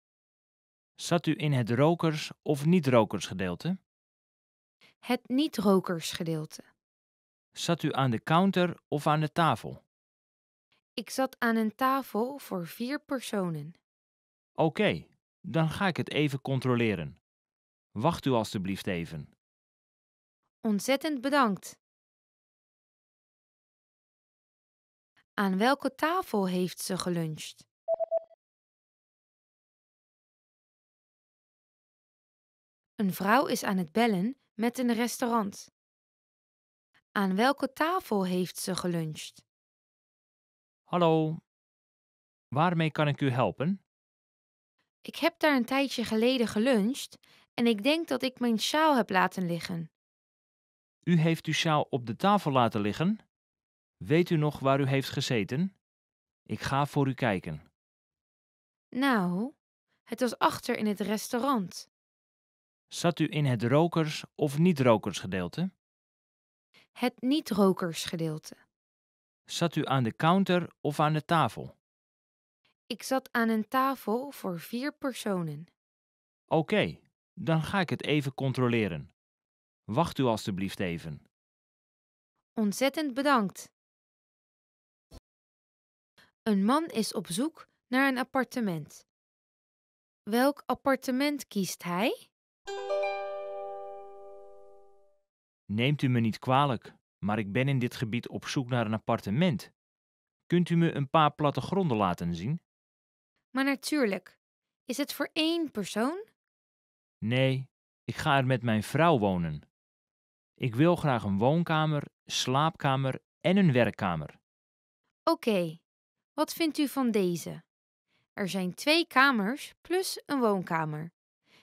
Zat u in het rokers- of niet-rokersgedeelte? Het niet-rokersgedeelte. Zat u aan de counter of aan de tafel? Ik zat aan een tafel voor vier personen. Oké, dan ga ik het even controleren. Wacht u alstublieft even. Ontzettend bedankt. Aan welke tafel heeft ze geluncht? Een vrouw is aan het bellen met een restaurant. Aan welke tafel heeft ze geluncht? Hallo, waarmee kan ik u helpen? Ik heb daar een tijdje geleden geluncht en ik denk dat ik mijn sjaal heb laten liggen. U heeft uw sjaal op de tafel laten liggen? Weet u nog waar u heeft gezeten? Ik ga voor u kijken. Nou, het was achter in het restaurant. Zat u in het rokers- of niet-rokersgedeelte? Het niet-rokersgedeelte. Zat u aan de counter of aan de tafel? Ik zat aan een tafel voor vier personen. Oké, dan ga ik het even controleren. Wacht u alstublieft even. Ontzettend bedankt. Een man is op zoek naar een appartement. Welk appartement kiest hij? Neemt u me niet kwalijk, maar ik ben in dit gebied op zoek naar een appartement. Kunt u me een paar plattegronden laten zien? Maar natuurlijk, is het voor één persoon? Nee, ik ga er met mijn vrouw wonen. Ik wil graag een woonkamer, slaapkamer en een werkkamer. Oké, wat vindt u van deze? Er zijn twee kamers plus een woonkamer.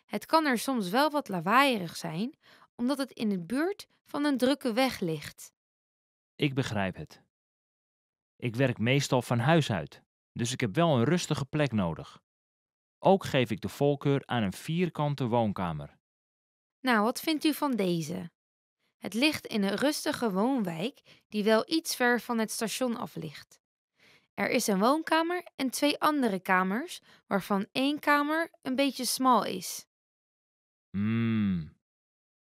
Het kan er soms wel wat lawaaierig zijn, omdat het in de buurt van een drukke weg ligt. Ik begrijp het. Ik werk meestal van huis uit dus ik heb wel een rustige plek nodig. Ook geef ik de voorkeur aan een vierkante woonkamer. Nou, wat vindt u van deze? Het ligt in een rustige woonwijk die wel iets ver van het station af ligt. Er is een woonkamer en twee andere kamers, waarvan één kamer een beetje smal is. Hmm,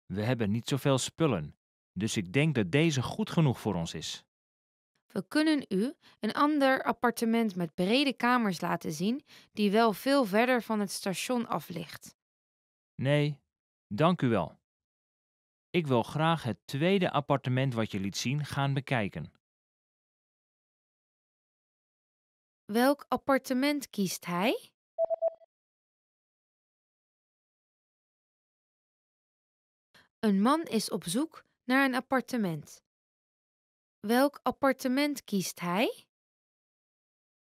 we hebben niet zoveel spullen, dus ik denk dat deze goed genoeg voor ons is. We kunnen u een ander appartement met brede kamers laten zien, die wel veel verder van het station af ligt. Nee, dank u wel. Ik wil graag het tweede appartement wat je liet zien gaan bekijken. Welk appartement kiest hij? Een man is op zoek naar een appartement. Welk appartement kiest hij?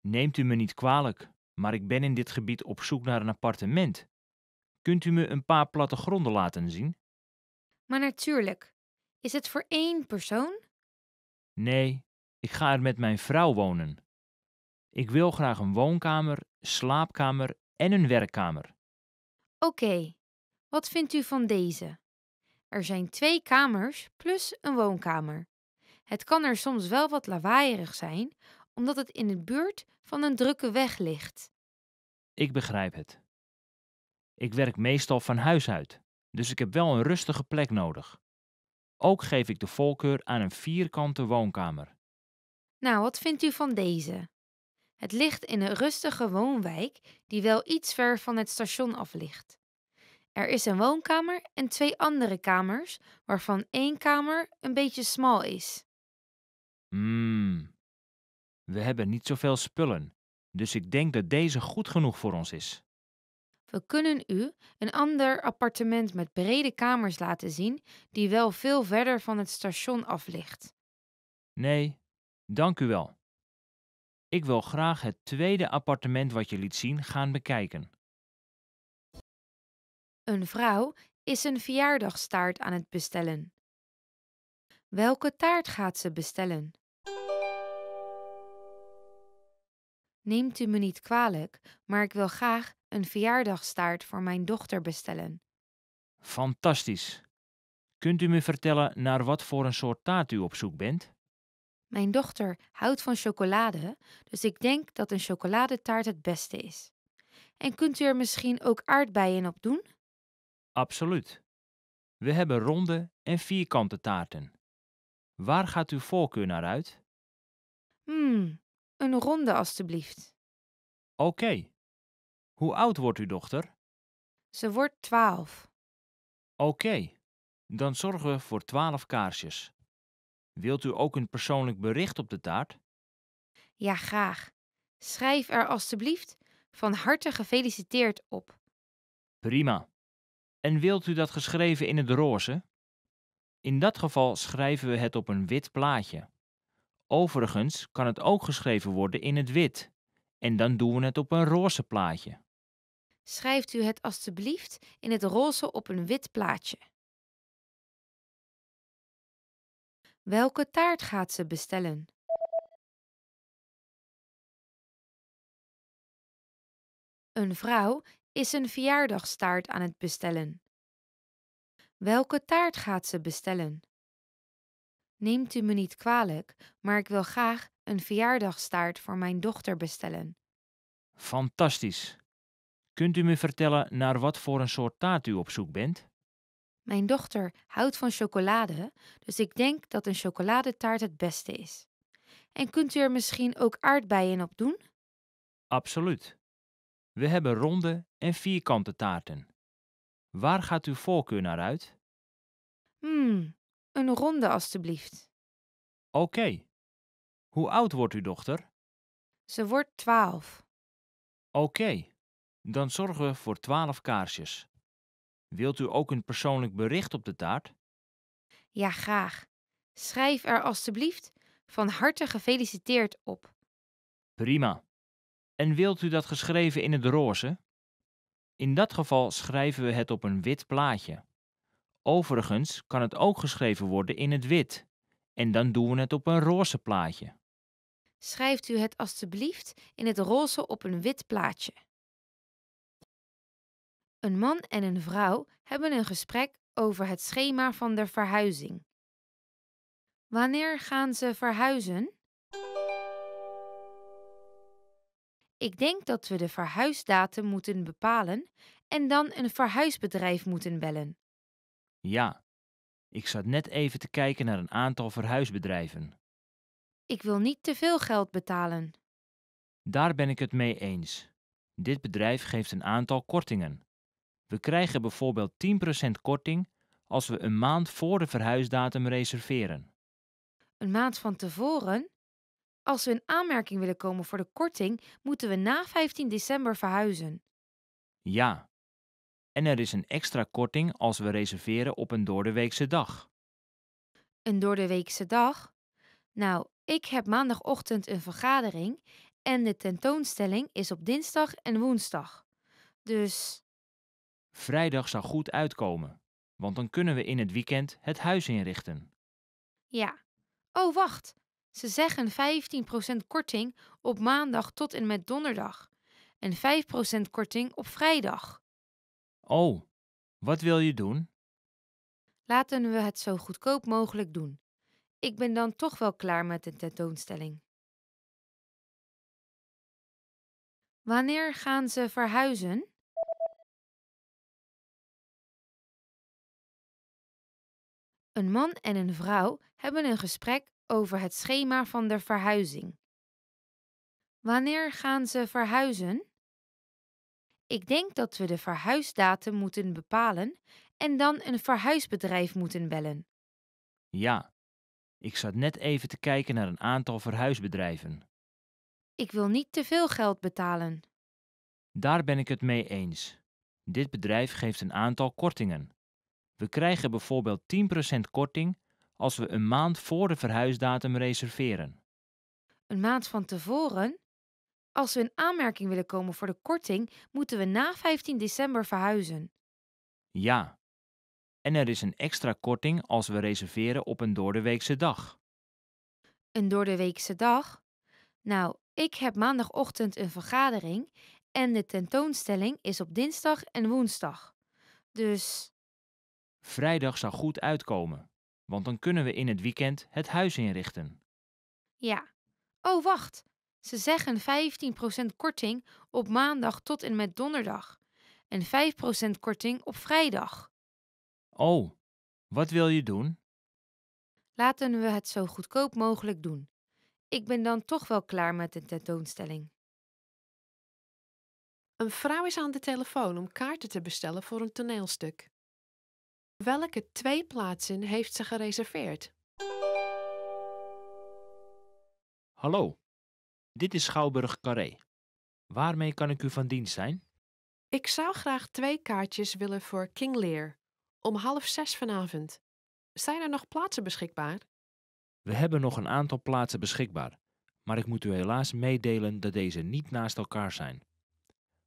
Neemt u me niet kwalijk, maar ik ben in dit gebied op zoek naar een appartement. Kunt u me een paar plattegronden laten zien? Maar natuurlijk. Is het voor één persoon? Nee, ik ga er met mijn vrouw wonen. Ik wil graag een woonkamer, slaapkamer en een werkkamer. Oké, wat vindt u van deze? Er zijn twee kamers plus een woonkamer. Het kan er soms wel wat lawaaierig zijn, omdat het in de buurt van een drukke weg ligt. Ik begrijp het. Ik werk meestal van huis uit, dus ik heb wel een rustige plek nodig. Ook geef ik de voorkeur aan een vierkante woonkamer. Nou, wat vindt u van deze? Het ligt in een rustige woonwijk die wel iets ver van het station af ligt. Er is een woonkamer en twee andere kamers, waarvan één kamer een beetje smal is. Hmm, we hebben niet zoveel spullen, dus ik denk dat deze goed genoeg voor ons is. We kunnen u een ander appartement met brede kamers laten zien, die wel veel verder van het station af ligt. Nee, dank u wel. Ik wil graag het tweede appartement wat je liet zien gaan bekijken. Een vrouw is een verjaardagstaart aan het bestellen. Welke taart gaat ze bestellen? Neemt u me niet kwalijk, maar ik wil graag een verjaardagstaart voor mijn dochter bestellen. Fantastisch. Kunt u me vertellen naar wat voor een soort taart u op zoek bent? Mijn dochter houdt van chocolade, dus ik denk dat een chocoladetaart het beste is. En kunt u er misschien ook aardbeien op doen? Absoluut. We hebben ronde en vierkante taarten. Waar gaat uw voorkeur naar uit? Hmm, een ronde, alstublieft. Oké. Hoe oud wordt uw dochter? Ze wordt twaalf. Oké. Dan zorgen we voor twaalf kaarsjes. Wilt u ook een persoonlijk bericht op de taart? Ja, graag. Schrijf er alstublieft van harte gefeliciteerd op. Prima. En wilt u dat geschreven in het roze? In dat geval schrijven we het op een wit plaatje. Overigens kan het ook geschreven worden in het wit. En dan doen we het op een roze plaatje. Schrijft u het alstublieft in het roze op een wit plaatje. Welke taart gaat ze bestellen? Een vrouw is een verjaardagstaart aan het bestellen. Welke taart gaat ze bestellen? Neemt u me niet kwalijk, maar ik wil graag een verjaardagstaart voor mijn dochter bestellen. Fantastisch. Kunt u me vertellen naar wat voor een soort taart u op zoek bent? Mijn dochter houdt van chocolade, dus ik denk dat een chocoladetaart het beste is. En kunt u er misschien ook aardbeien op doen? Absoluut. We hebben ronde en vierkante taarten. Waar gaat uw voorkeur naar uit? Hmm, een ronde, alstublieft. Oké. Hoe oud wordt uw dochter? Ze wordt twaalf. Oké, dan zorgen we voor twaalf kaarsjes. Wilt u ook een persoonlijk bericht op de taart? Ja, graag. Schrijf er alstublieft van harte gefeliciteerd op. Prima. En wilt u dat geschreven in het roze? In dat geval schrijven we het op een wit plaatje. Overigens kan het ook geschreven worden in het wit. En dan doen we het op een roze plaatje. Schrijft u het alstublieft in het roze op een wit plaatje. Een man en een vrouw hebben een gesprek over het schema van de verhuizing. Wanneer gaan ze verhuizen? Ik denk dat we de verhuisdatum moeten bepalen en dan een verhuisbedrijf moeten bellen. Ja, ik zat net even te kijken naar een aantal verhuisbedrijven. Ik wil niet te veel geld betalen. Daar ben ik het mee eens. Dit bedrijf geeft een aantal kortingen. We krijgen bijvoorbeeld 10% korting als we een maand voor de verhuisdatum reserveren. Een maand van tevoren? Als we in aanmerking willen komen voor de korting, moeten we na 15 december verhuizen. Ja, en er is een extra korting als we reserveren op een doordeweekse dag. Een doordeweekse dag? Nou, ik heb maandagochtend een vergadering en de tentoonstelling is op dinsdag en woensdag. Dus. Vrijdag zou goed uitkomen, want dan kunnen we in het weekend het huis inrichten. Ja. Oh, wacht. Ze zeggen 15% korting op maandag tot en met donderdag en 5% korting op vrijdag. Oh, wat wil je doen? Laten we het zo goedkoop mogelijk doen. Ik ben dan toch wel klaar met de tentoonstelling. Wanneer gaan ze verhuizen? Een man en een vrouw hebben een gesprek over het schema van de verhuizing. Wanneer gaan ze verhuizen? Ik denk dat we de verhuisdatum moeten bepalen en dan een verhuisbedrijf moeten bellen. Ja, ik zat net even te kijken naar een aantal verhuisbedrijven. Ik wil niet te veel geld betalen. Daar ben ik het mee eens. Dit bedrijf geeft een aantal kortingen. We krijgen bijvoorbeeld 10% korting als we een maand voor de verhuisdatum reserveren. Een maand van tevoren? Als we in aanmerking willen komen voor de korting, moeten we na 15 december verhuizen. Ja. En er is een extra korting als we reserveren op een doordeweekse dag. Een doordeweekse dag? Nou, ik heb maandagochtend een vergadering en de tentoonstelling is op dinsdag en woensdag. Dus. Vrijdag zou goed uitkomen, want dan kunnen we in het weekend het huis inrichten. Ja. Oh, wacht. Ze zeggen 15% korting op maandag tot en met donderdag en 5% korting op vrijdag. Oh, wat wil je doen? Laten we het zo goedkoop mogelijk doen. Ik ben dan toch wel klaar met de tentoonstelling. Een vrouw is aan de telefoon om kaarten te bestellen voor een toneelstuk. Welke twee plaatsen heeft ze gereserveerd? Hallo, dit is Schouwburg Carré. Waarmee kan ik u van dienst zijn? Ik zou graag twee kaartjes willen voor King Lear. Om half zes vanavond. Zijn er nog plaatsen beschikbaar? We hebben nog een aantal plaatsen beschikbaar, maar ik moet u helaas meedelen dat deze niet naast elkaar zijn.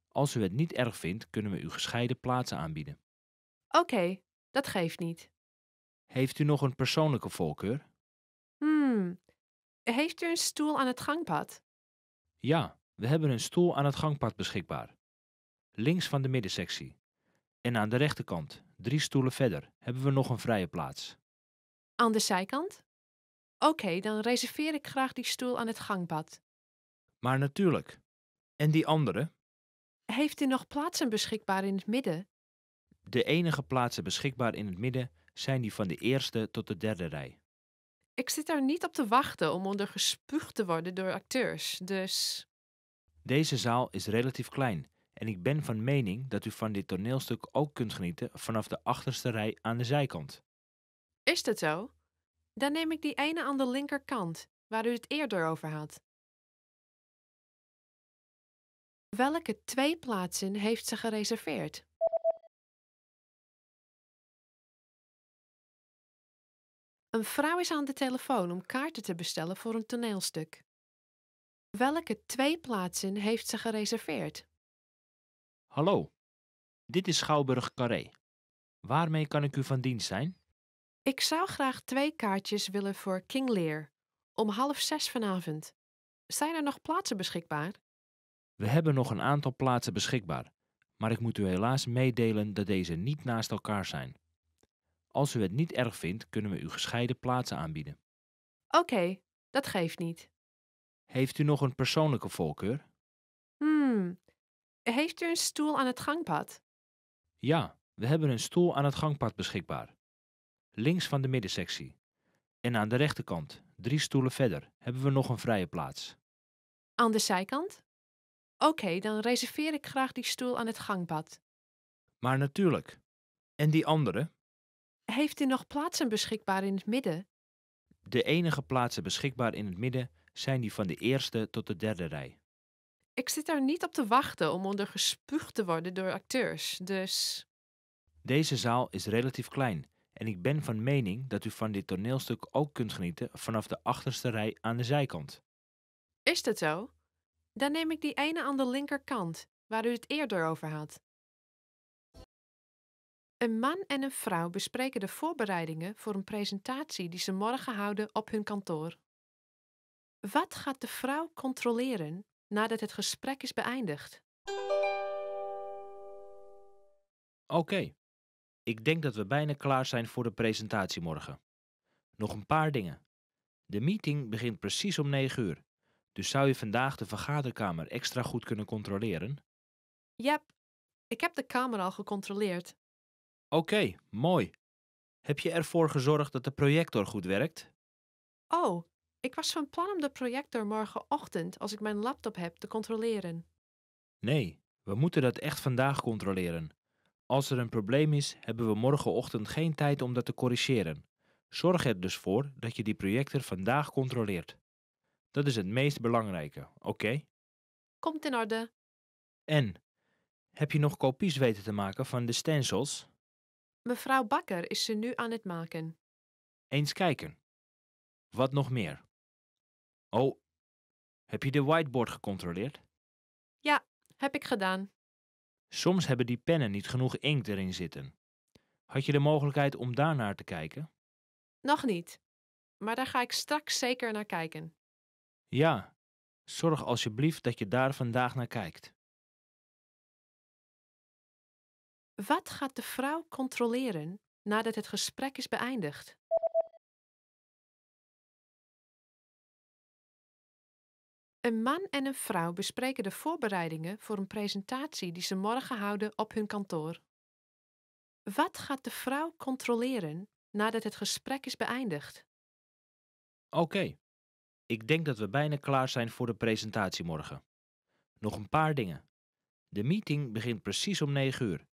Als u het niet erg vindt, kunnen we u gescheiden plaatsen aanbieden. Oké, dat geeft niet. Heeft u nog een persoonlijke voorkeur? Hmm. Heeft u een stoel aan het gangpad? Ja, we hebben een stoel aan het gangpad beschikbaar. Links van de middensectie. En aan de rechterkant, drie stoelen verder, hebben we nog een vrije plaats. Aan de zijkant? Oké, dan reserveer ik graag die stoel aan het gangpad. Maar natuurlijk. En die andere? Heeft u nog plaatsen beschikbaar in het midden? De enige plaatsen beschikbaar in het midden zijn die van de eerste tot de derde rij ik zit daar niet op te wachten om onder te worden door acteurs, dus. Deze zaal is relatief klein en ik ben van mening dat u van dit toneelstuk ook kunt genieten vanaf de achterste rij aan de zijkant. Is dat zo? Dan neem ik die ene aan de linkerkant, waar u het eerder over had. Welke twee plaatsen heeft ze gereserveerd? Een vrouw is aan de telefoon om kaarten te bestellen voor een toneelstuk. Welke twee plaatsen heeft ze gereserveerd? Hallo, dit is Schouwburg Carré. Waarmee kan ik u van dienst zijn? Ik zou graag twee kaartjes willen voor King Lear, om half zes vanavond. Zijn er nog plaatsen beschikbaar? We hebben nog een aantal plaatsen beschikbaar, maar ik moet u helaas meedelen dat deze niet naast elkaar zijn. Als u het niet erg vindt, kunnen we u gescheiden plaatsen aanbieden. Oké, dat geeft niet. Heeft u nog een persoonlijke voorkeur? Hmm, heeft u een stoel aan het gangpad? Ja, we hebben een stoel aan het gangpad beschikbaar. Links van de middensectie. En aan de rechterkant, drie stoelen verder, hebben we nog een vrije plaats. Aan de zijkant? Oké, dan reserveer ik graag die stoel aan het gangpad. Maar natuurlijk. En die andere? Heeft u nog plaatsen beschikbaar in het midden? De enige plaatsen beschikbaar in het midden zijn die van de eerste tot de derde rij. Ik zit daar niet op te wachten om onder te worden door acteurs, dus. Deze zaal is relatief klein en ik ben van mening dat u van dit toneelstuk ook kunt genieten vanaf de achterste rij aan de zijkant. Is dat zo? Dan neem ik die ene aan de linkerkant, waar u het eerder over had. Een man en een vrouw bespreken de voorbereidingen voor een presentatie die ze morgen houden op hun kantoor. Wat gaat de vrouw controleren nadat het gesprek is beëindigd? Oké, ik denk dat we bijna klaar zijn voor de presentatie morgen. Nog een paar dingen. De meeting begint precies om 9 uur, dus zou je vandaag de vergaderkamer extra goed kunnen controleren? Ja, yep. ik heb de kamer al gecontroleerd Oké, mooi. Heb je ervoor gezorgd dat de projector goed werkt? Oh, ik was van plan om de projector morgenochtend, als ik mijn laptop heb, te controleren. Nee, we moeten dat echt vandaag controleren. Als er een probleem is, hebben we morgenochtend geen tijd om dat te corrigeren. Zorg er dus voor dat je die projector vandaag controleert. Dat is het meest belangrijke, oké? Komt in orde. En, heb je nog kopies weten te maken van de stencils? Mevrouw Bakker is ze nu aan het maken. Eens kijken. Wat nog meer? Oh, heb je de whiteboard gecontroleerd? Ja, heb ik gedaan. Soms hebben die pennen niet genoeg inkt erin zitten. Had je de mogelijkheid om daar naar te kijken? Nog niet, maar daar ga ik straks zeker naar kijken. Ja, zorg alsjeblieft dat je daar vandaag naar kijkt. Wat gaat de vrouw controleren nadat het gesprek is beëindigd? Een man en een vrouw bespreken de voorbereidingen voor een presentatie die ze morgen houden op hun kantoor. Wat gaat de vrouw controleren nadat het gesprek is beëindigd? Oké, ik denk dat we bijna klaar zijn voor de presentatie morgen. Nog een paar dingen. De meeting begint precies om 9 uur.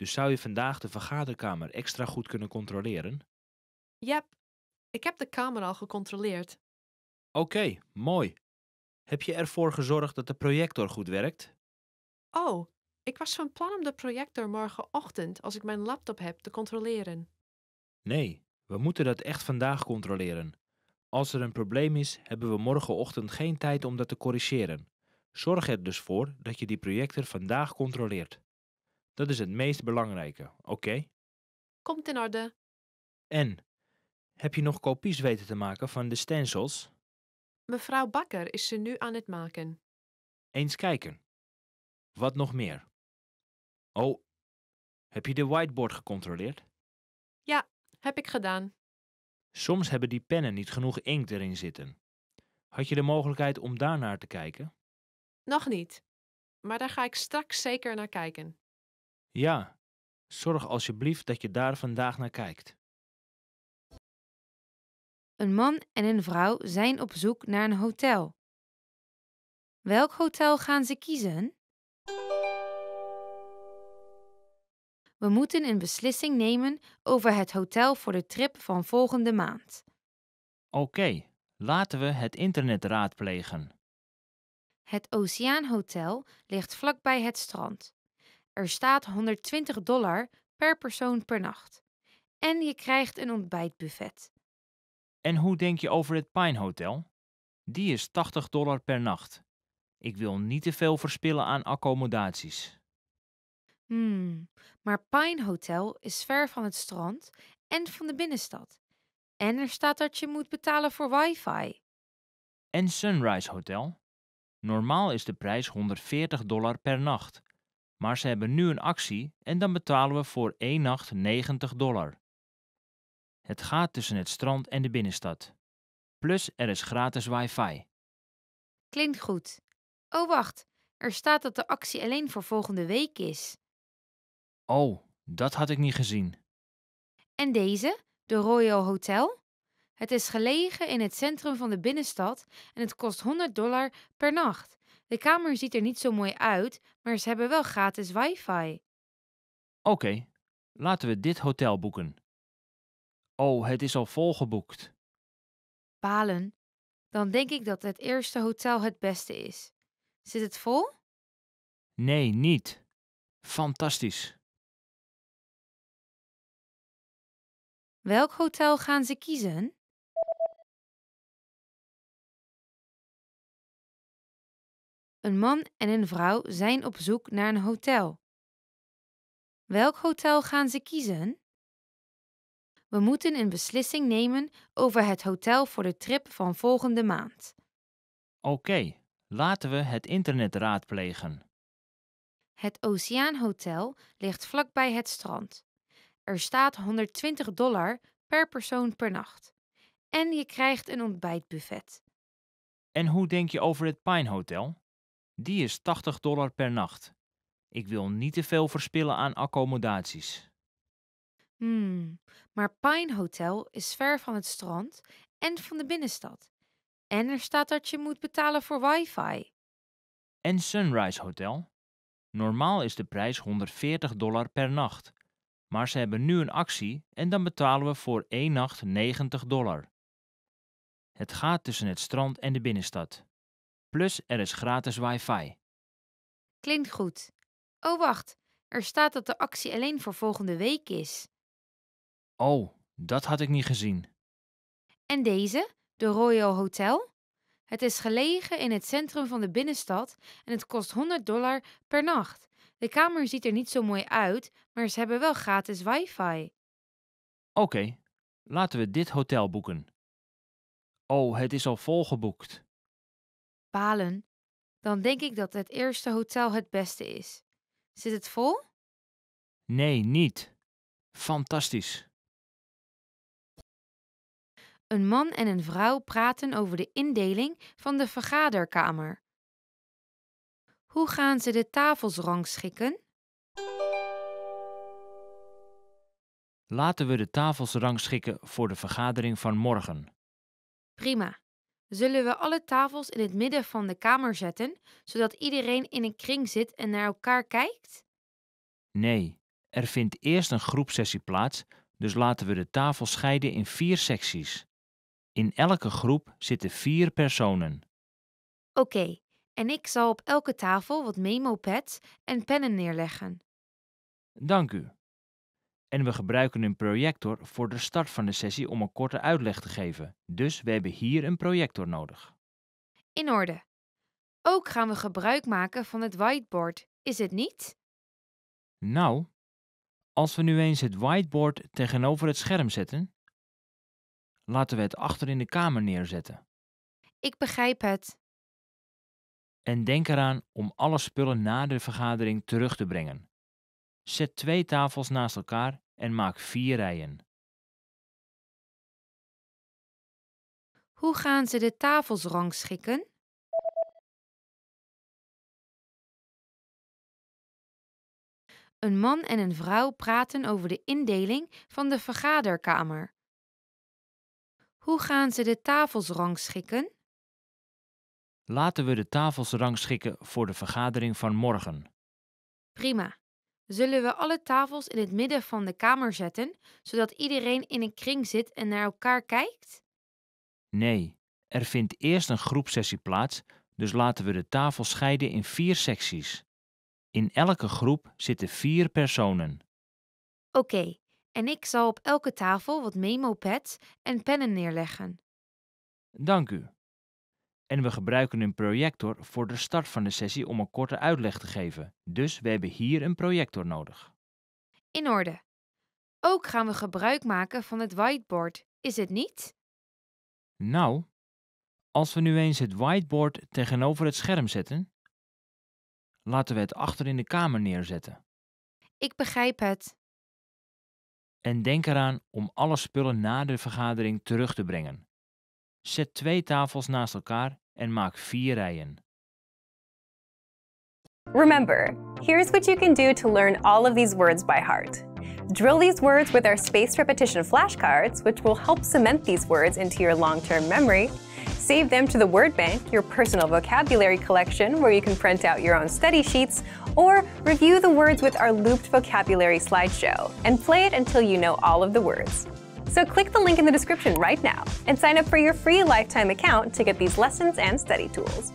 Dus zou je vandaag de vergaderkamer extra goed kunnen controleren? Ja, ik heb de kamer al gecontroleerd. Oké, mooi. Heb je ervoor gezorgd dat de projector goed werkt? Oh, ik was van plan om de projector morgenochtend, als ik mijn laptop heb, te controleren. Nee, we moeten dat echt vandaag controleren. Als er een probleem is, hebben we morgenochtend geen tijd om dat te corrigeren. Zorg er dus voor dat je die projector vandaag controleert. Dat is het meest belangrijke, oké? Komt in orde. En, heb je nog kopies weten te maken van de stencils? Mevrouw Bakker is ze nu aan het maken. Eens kijken. Wat nog meer? Oh, heb je de whiteboard gecontroleerd? Ja, heb ik gedaan. Soms hebben die pennen niet genoeg inkt erin zitten. Had je de mogelijkheid om daarnaar te kijken? Nog niet, maar daar ga ik straks zeker naar kijken. Ja, zorg alsjeblieft dat je daar vandaag naar kijkt. Een man en een vrouw zijn op zoek naar een hotel. Welk hotel gaan ze kiezen? We moeten een beslissing nemen over het hotel voor de trip van volgende maand. Oké, laten we het internet raadplegen. Het Oceaanhotel ligt vlakbij het strand. Er staat 120 dollar per persoon per nacht. En je krijgt een ontbijtbuffet. En hoe denk je over het Pine Hotel? Die is 80 dollar per nacht. Ik wil niet te veel verspillen aan accommodaties. Hmm, maar Pine Hotel is ver van het strand en van de binnenstad. En er staat dat je moet betalen voor wifi. En Sunrise Hotel? Normaal is de prijs 140 dollar per nacht. Maar ze hebben nu een actie en dan betalen we voor één nacht 90 dollar. Het gaat tussen het strand en de binnenstad. Plus er is gratis wifi. Klinkt goed. Oh wacht, er staat dat de actie alleen voor volgende week is. Oh, dat had ik niet gezien. En deze, de Royal Hotel? Het is gelegen in het centrum van de binnenstad en het kost 100 dollar per nacht. De kamer ziet er niet zo mooi uit, maar ze hebben wel gratis wifi. Oké, laten we dit hotel boeken. Oh, het is al volgeboekt. Balen, dan denk ik dat het eerste hotel het beste is. Zit het vol? Nee, niet. Fantastisch. Welk hotel gaan ze kiezen? Een man en een vrouw zijn op zoek naar een hotel. Welk hotel gaan ze kiezen? We moeten een beslissing nemen over het hotel voor de trip van volgende maand. Oké, laten we het internet raadplegen. Het Oceaanhotel ligt vlakbij het strand. Er staat 120 dollar per persoon per nacht. En je krijgt een ontbijtbuffet. En hoe denk je over het Pine Hotel? Die is 80 dollar per nacht. Ik wil niet te veel verspillen aan accommodaties. Hmm, maar Pine Hotel is ver van het strand en van de binnenstad. En er staat dat je moet betalen voor wifi. En Sunrise Hotel? Normaal is de prijs 140 dollar per nacht. Maar ze hebben nu een actie en dan betalen we voor één nacht 90 dollar. Het gaat tussen het strand en de binnenstad. Plus er is gratis wifi. Klinkt goed. Oh wacht, er staat dat de actie alleen voor volgende week is. Oh, dat had ik niet gezien. En deze, de Royal Hotel? Het is gelegen in het centrum van de binnenstad en het kost 100 dollar per nacht. De kamer ziet er niet zo mooi uit, maar ze hebben wel gratis wifi. Oké, laten we dit hotel boeken. Oh, het is al volgeboekt. Balen, dan denk ik dat het eerste hotel het beste is. Zit het vol? Nee, niet. Fantastisch. Een man en een vrouw praten over de indeling van de vergaderkamer. Hoe gaan ze de tafels rangschikken? Laten we de tafels rangschikken voor de vergadering van morgen. Prima zullen we alle tafels in het midden van de kamer zetten, zodat iedereen in een kring zit en naar elkaar kijkt? Nee, er vindt eerst een groepsessie plaats, dus laten we de tafel scheiden in vier secties. In elke groep zitten vier personen. Oké, en ik zal op elke tafel wat memo-pads en pennen neerleggen. Dank u. En we gebruiken een projector voor de start van de sessie om een korte uitleg te geven. Dus we hebben hier een projector nodig. In orde. Ook gaan we gebruik maken van het whiteboard, is het niet? Nou, als we nu eens het whiteboard tegenover het scherm zetten, laten we het achter in de kamer neerzetten. Ik begrijp het. En denk eraan om alle spullen na de vergadering terug te brengen. Zet twee tafels naast elkaar en maak vier rijen. Hoe gaan ze de tafels rangschikken? Een man en een vrouw praten over de indeling van de vergaderkamer. Hoe gaan ze de tafels rangschikken? Laten we de tafels rangschikken voor de vergadering van morgen. Prima zullen we alle tafels in het midden van de kamer zetten, zodat iedereen in een kring zit en naar elkaar kijkt? Nee, er vindt eerst een groepsessie plaats, dus laten we de tafel scheiden in vier secties. In elke groep zitten vier personen. Oké, en ik zal op elke tafel wat memo-pads en pennen neerleggen. Dank u. En we gebruiken een projector voor de start van de sessie om een korte uitleg te geven. Dus we hebben hier een projector nodig. In orde. Ook gaan we gebruik maken van het whiteboard, is het niet? Nou, als we nu eens het whiteboard tegenover het scherm zetten, laten we het achter in de kamer neerzetten. Ik begrijp het. En denk eraan om alle spullen na de vergadering terug te brengen. Zet twee tafels naast elkaar en maak vier rijen. Remember, here's what you can do to learn all of these words by heart. Drill these words with our spaced repetition flashcards, which will help cement these words into your long-term memory. Save them to the Word Bank, your personal vocabulary collection, where you can print out your own study sheets, or review the words with our looped vocabulary slideshow, and play it until you know all of the words. So click the link in the description right now and sign up for your free lifetime account to get these lessons and study tools.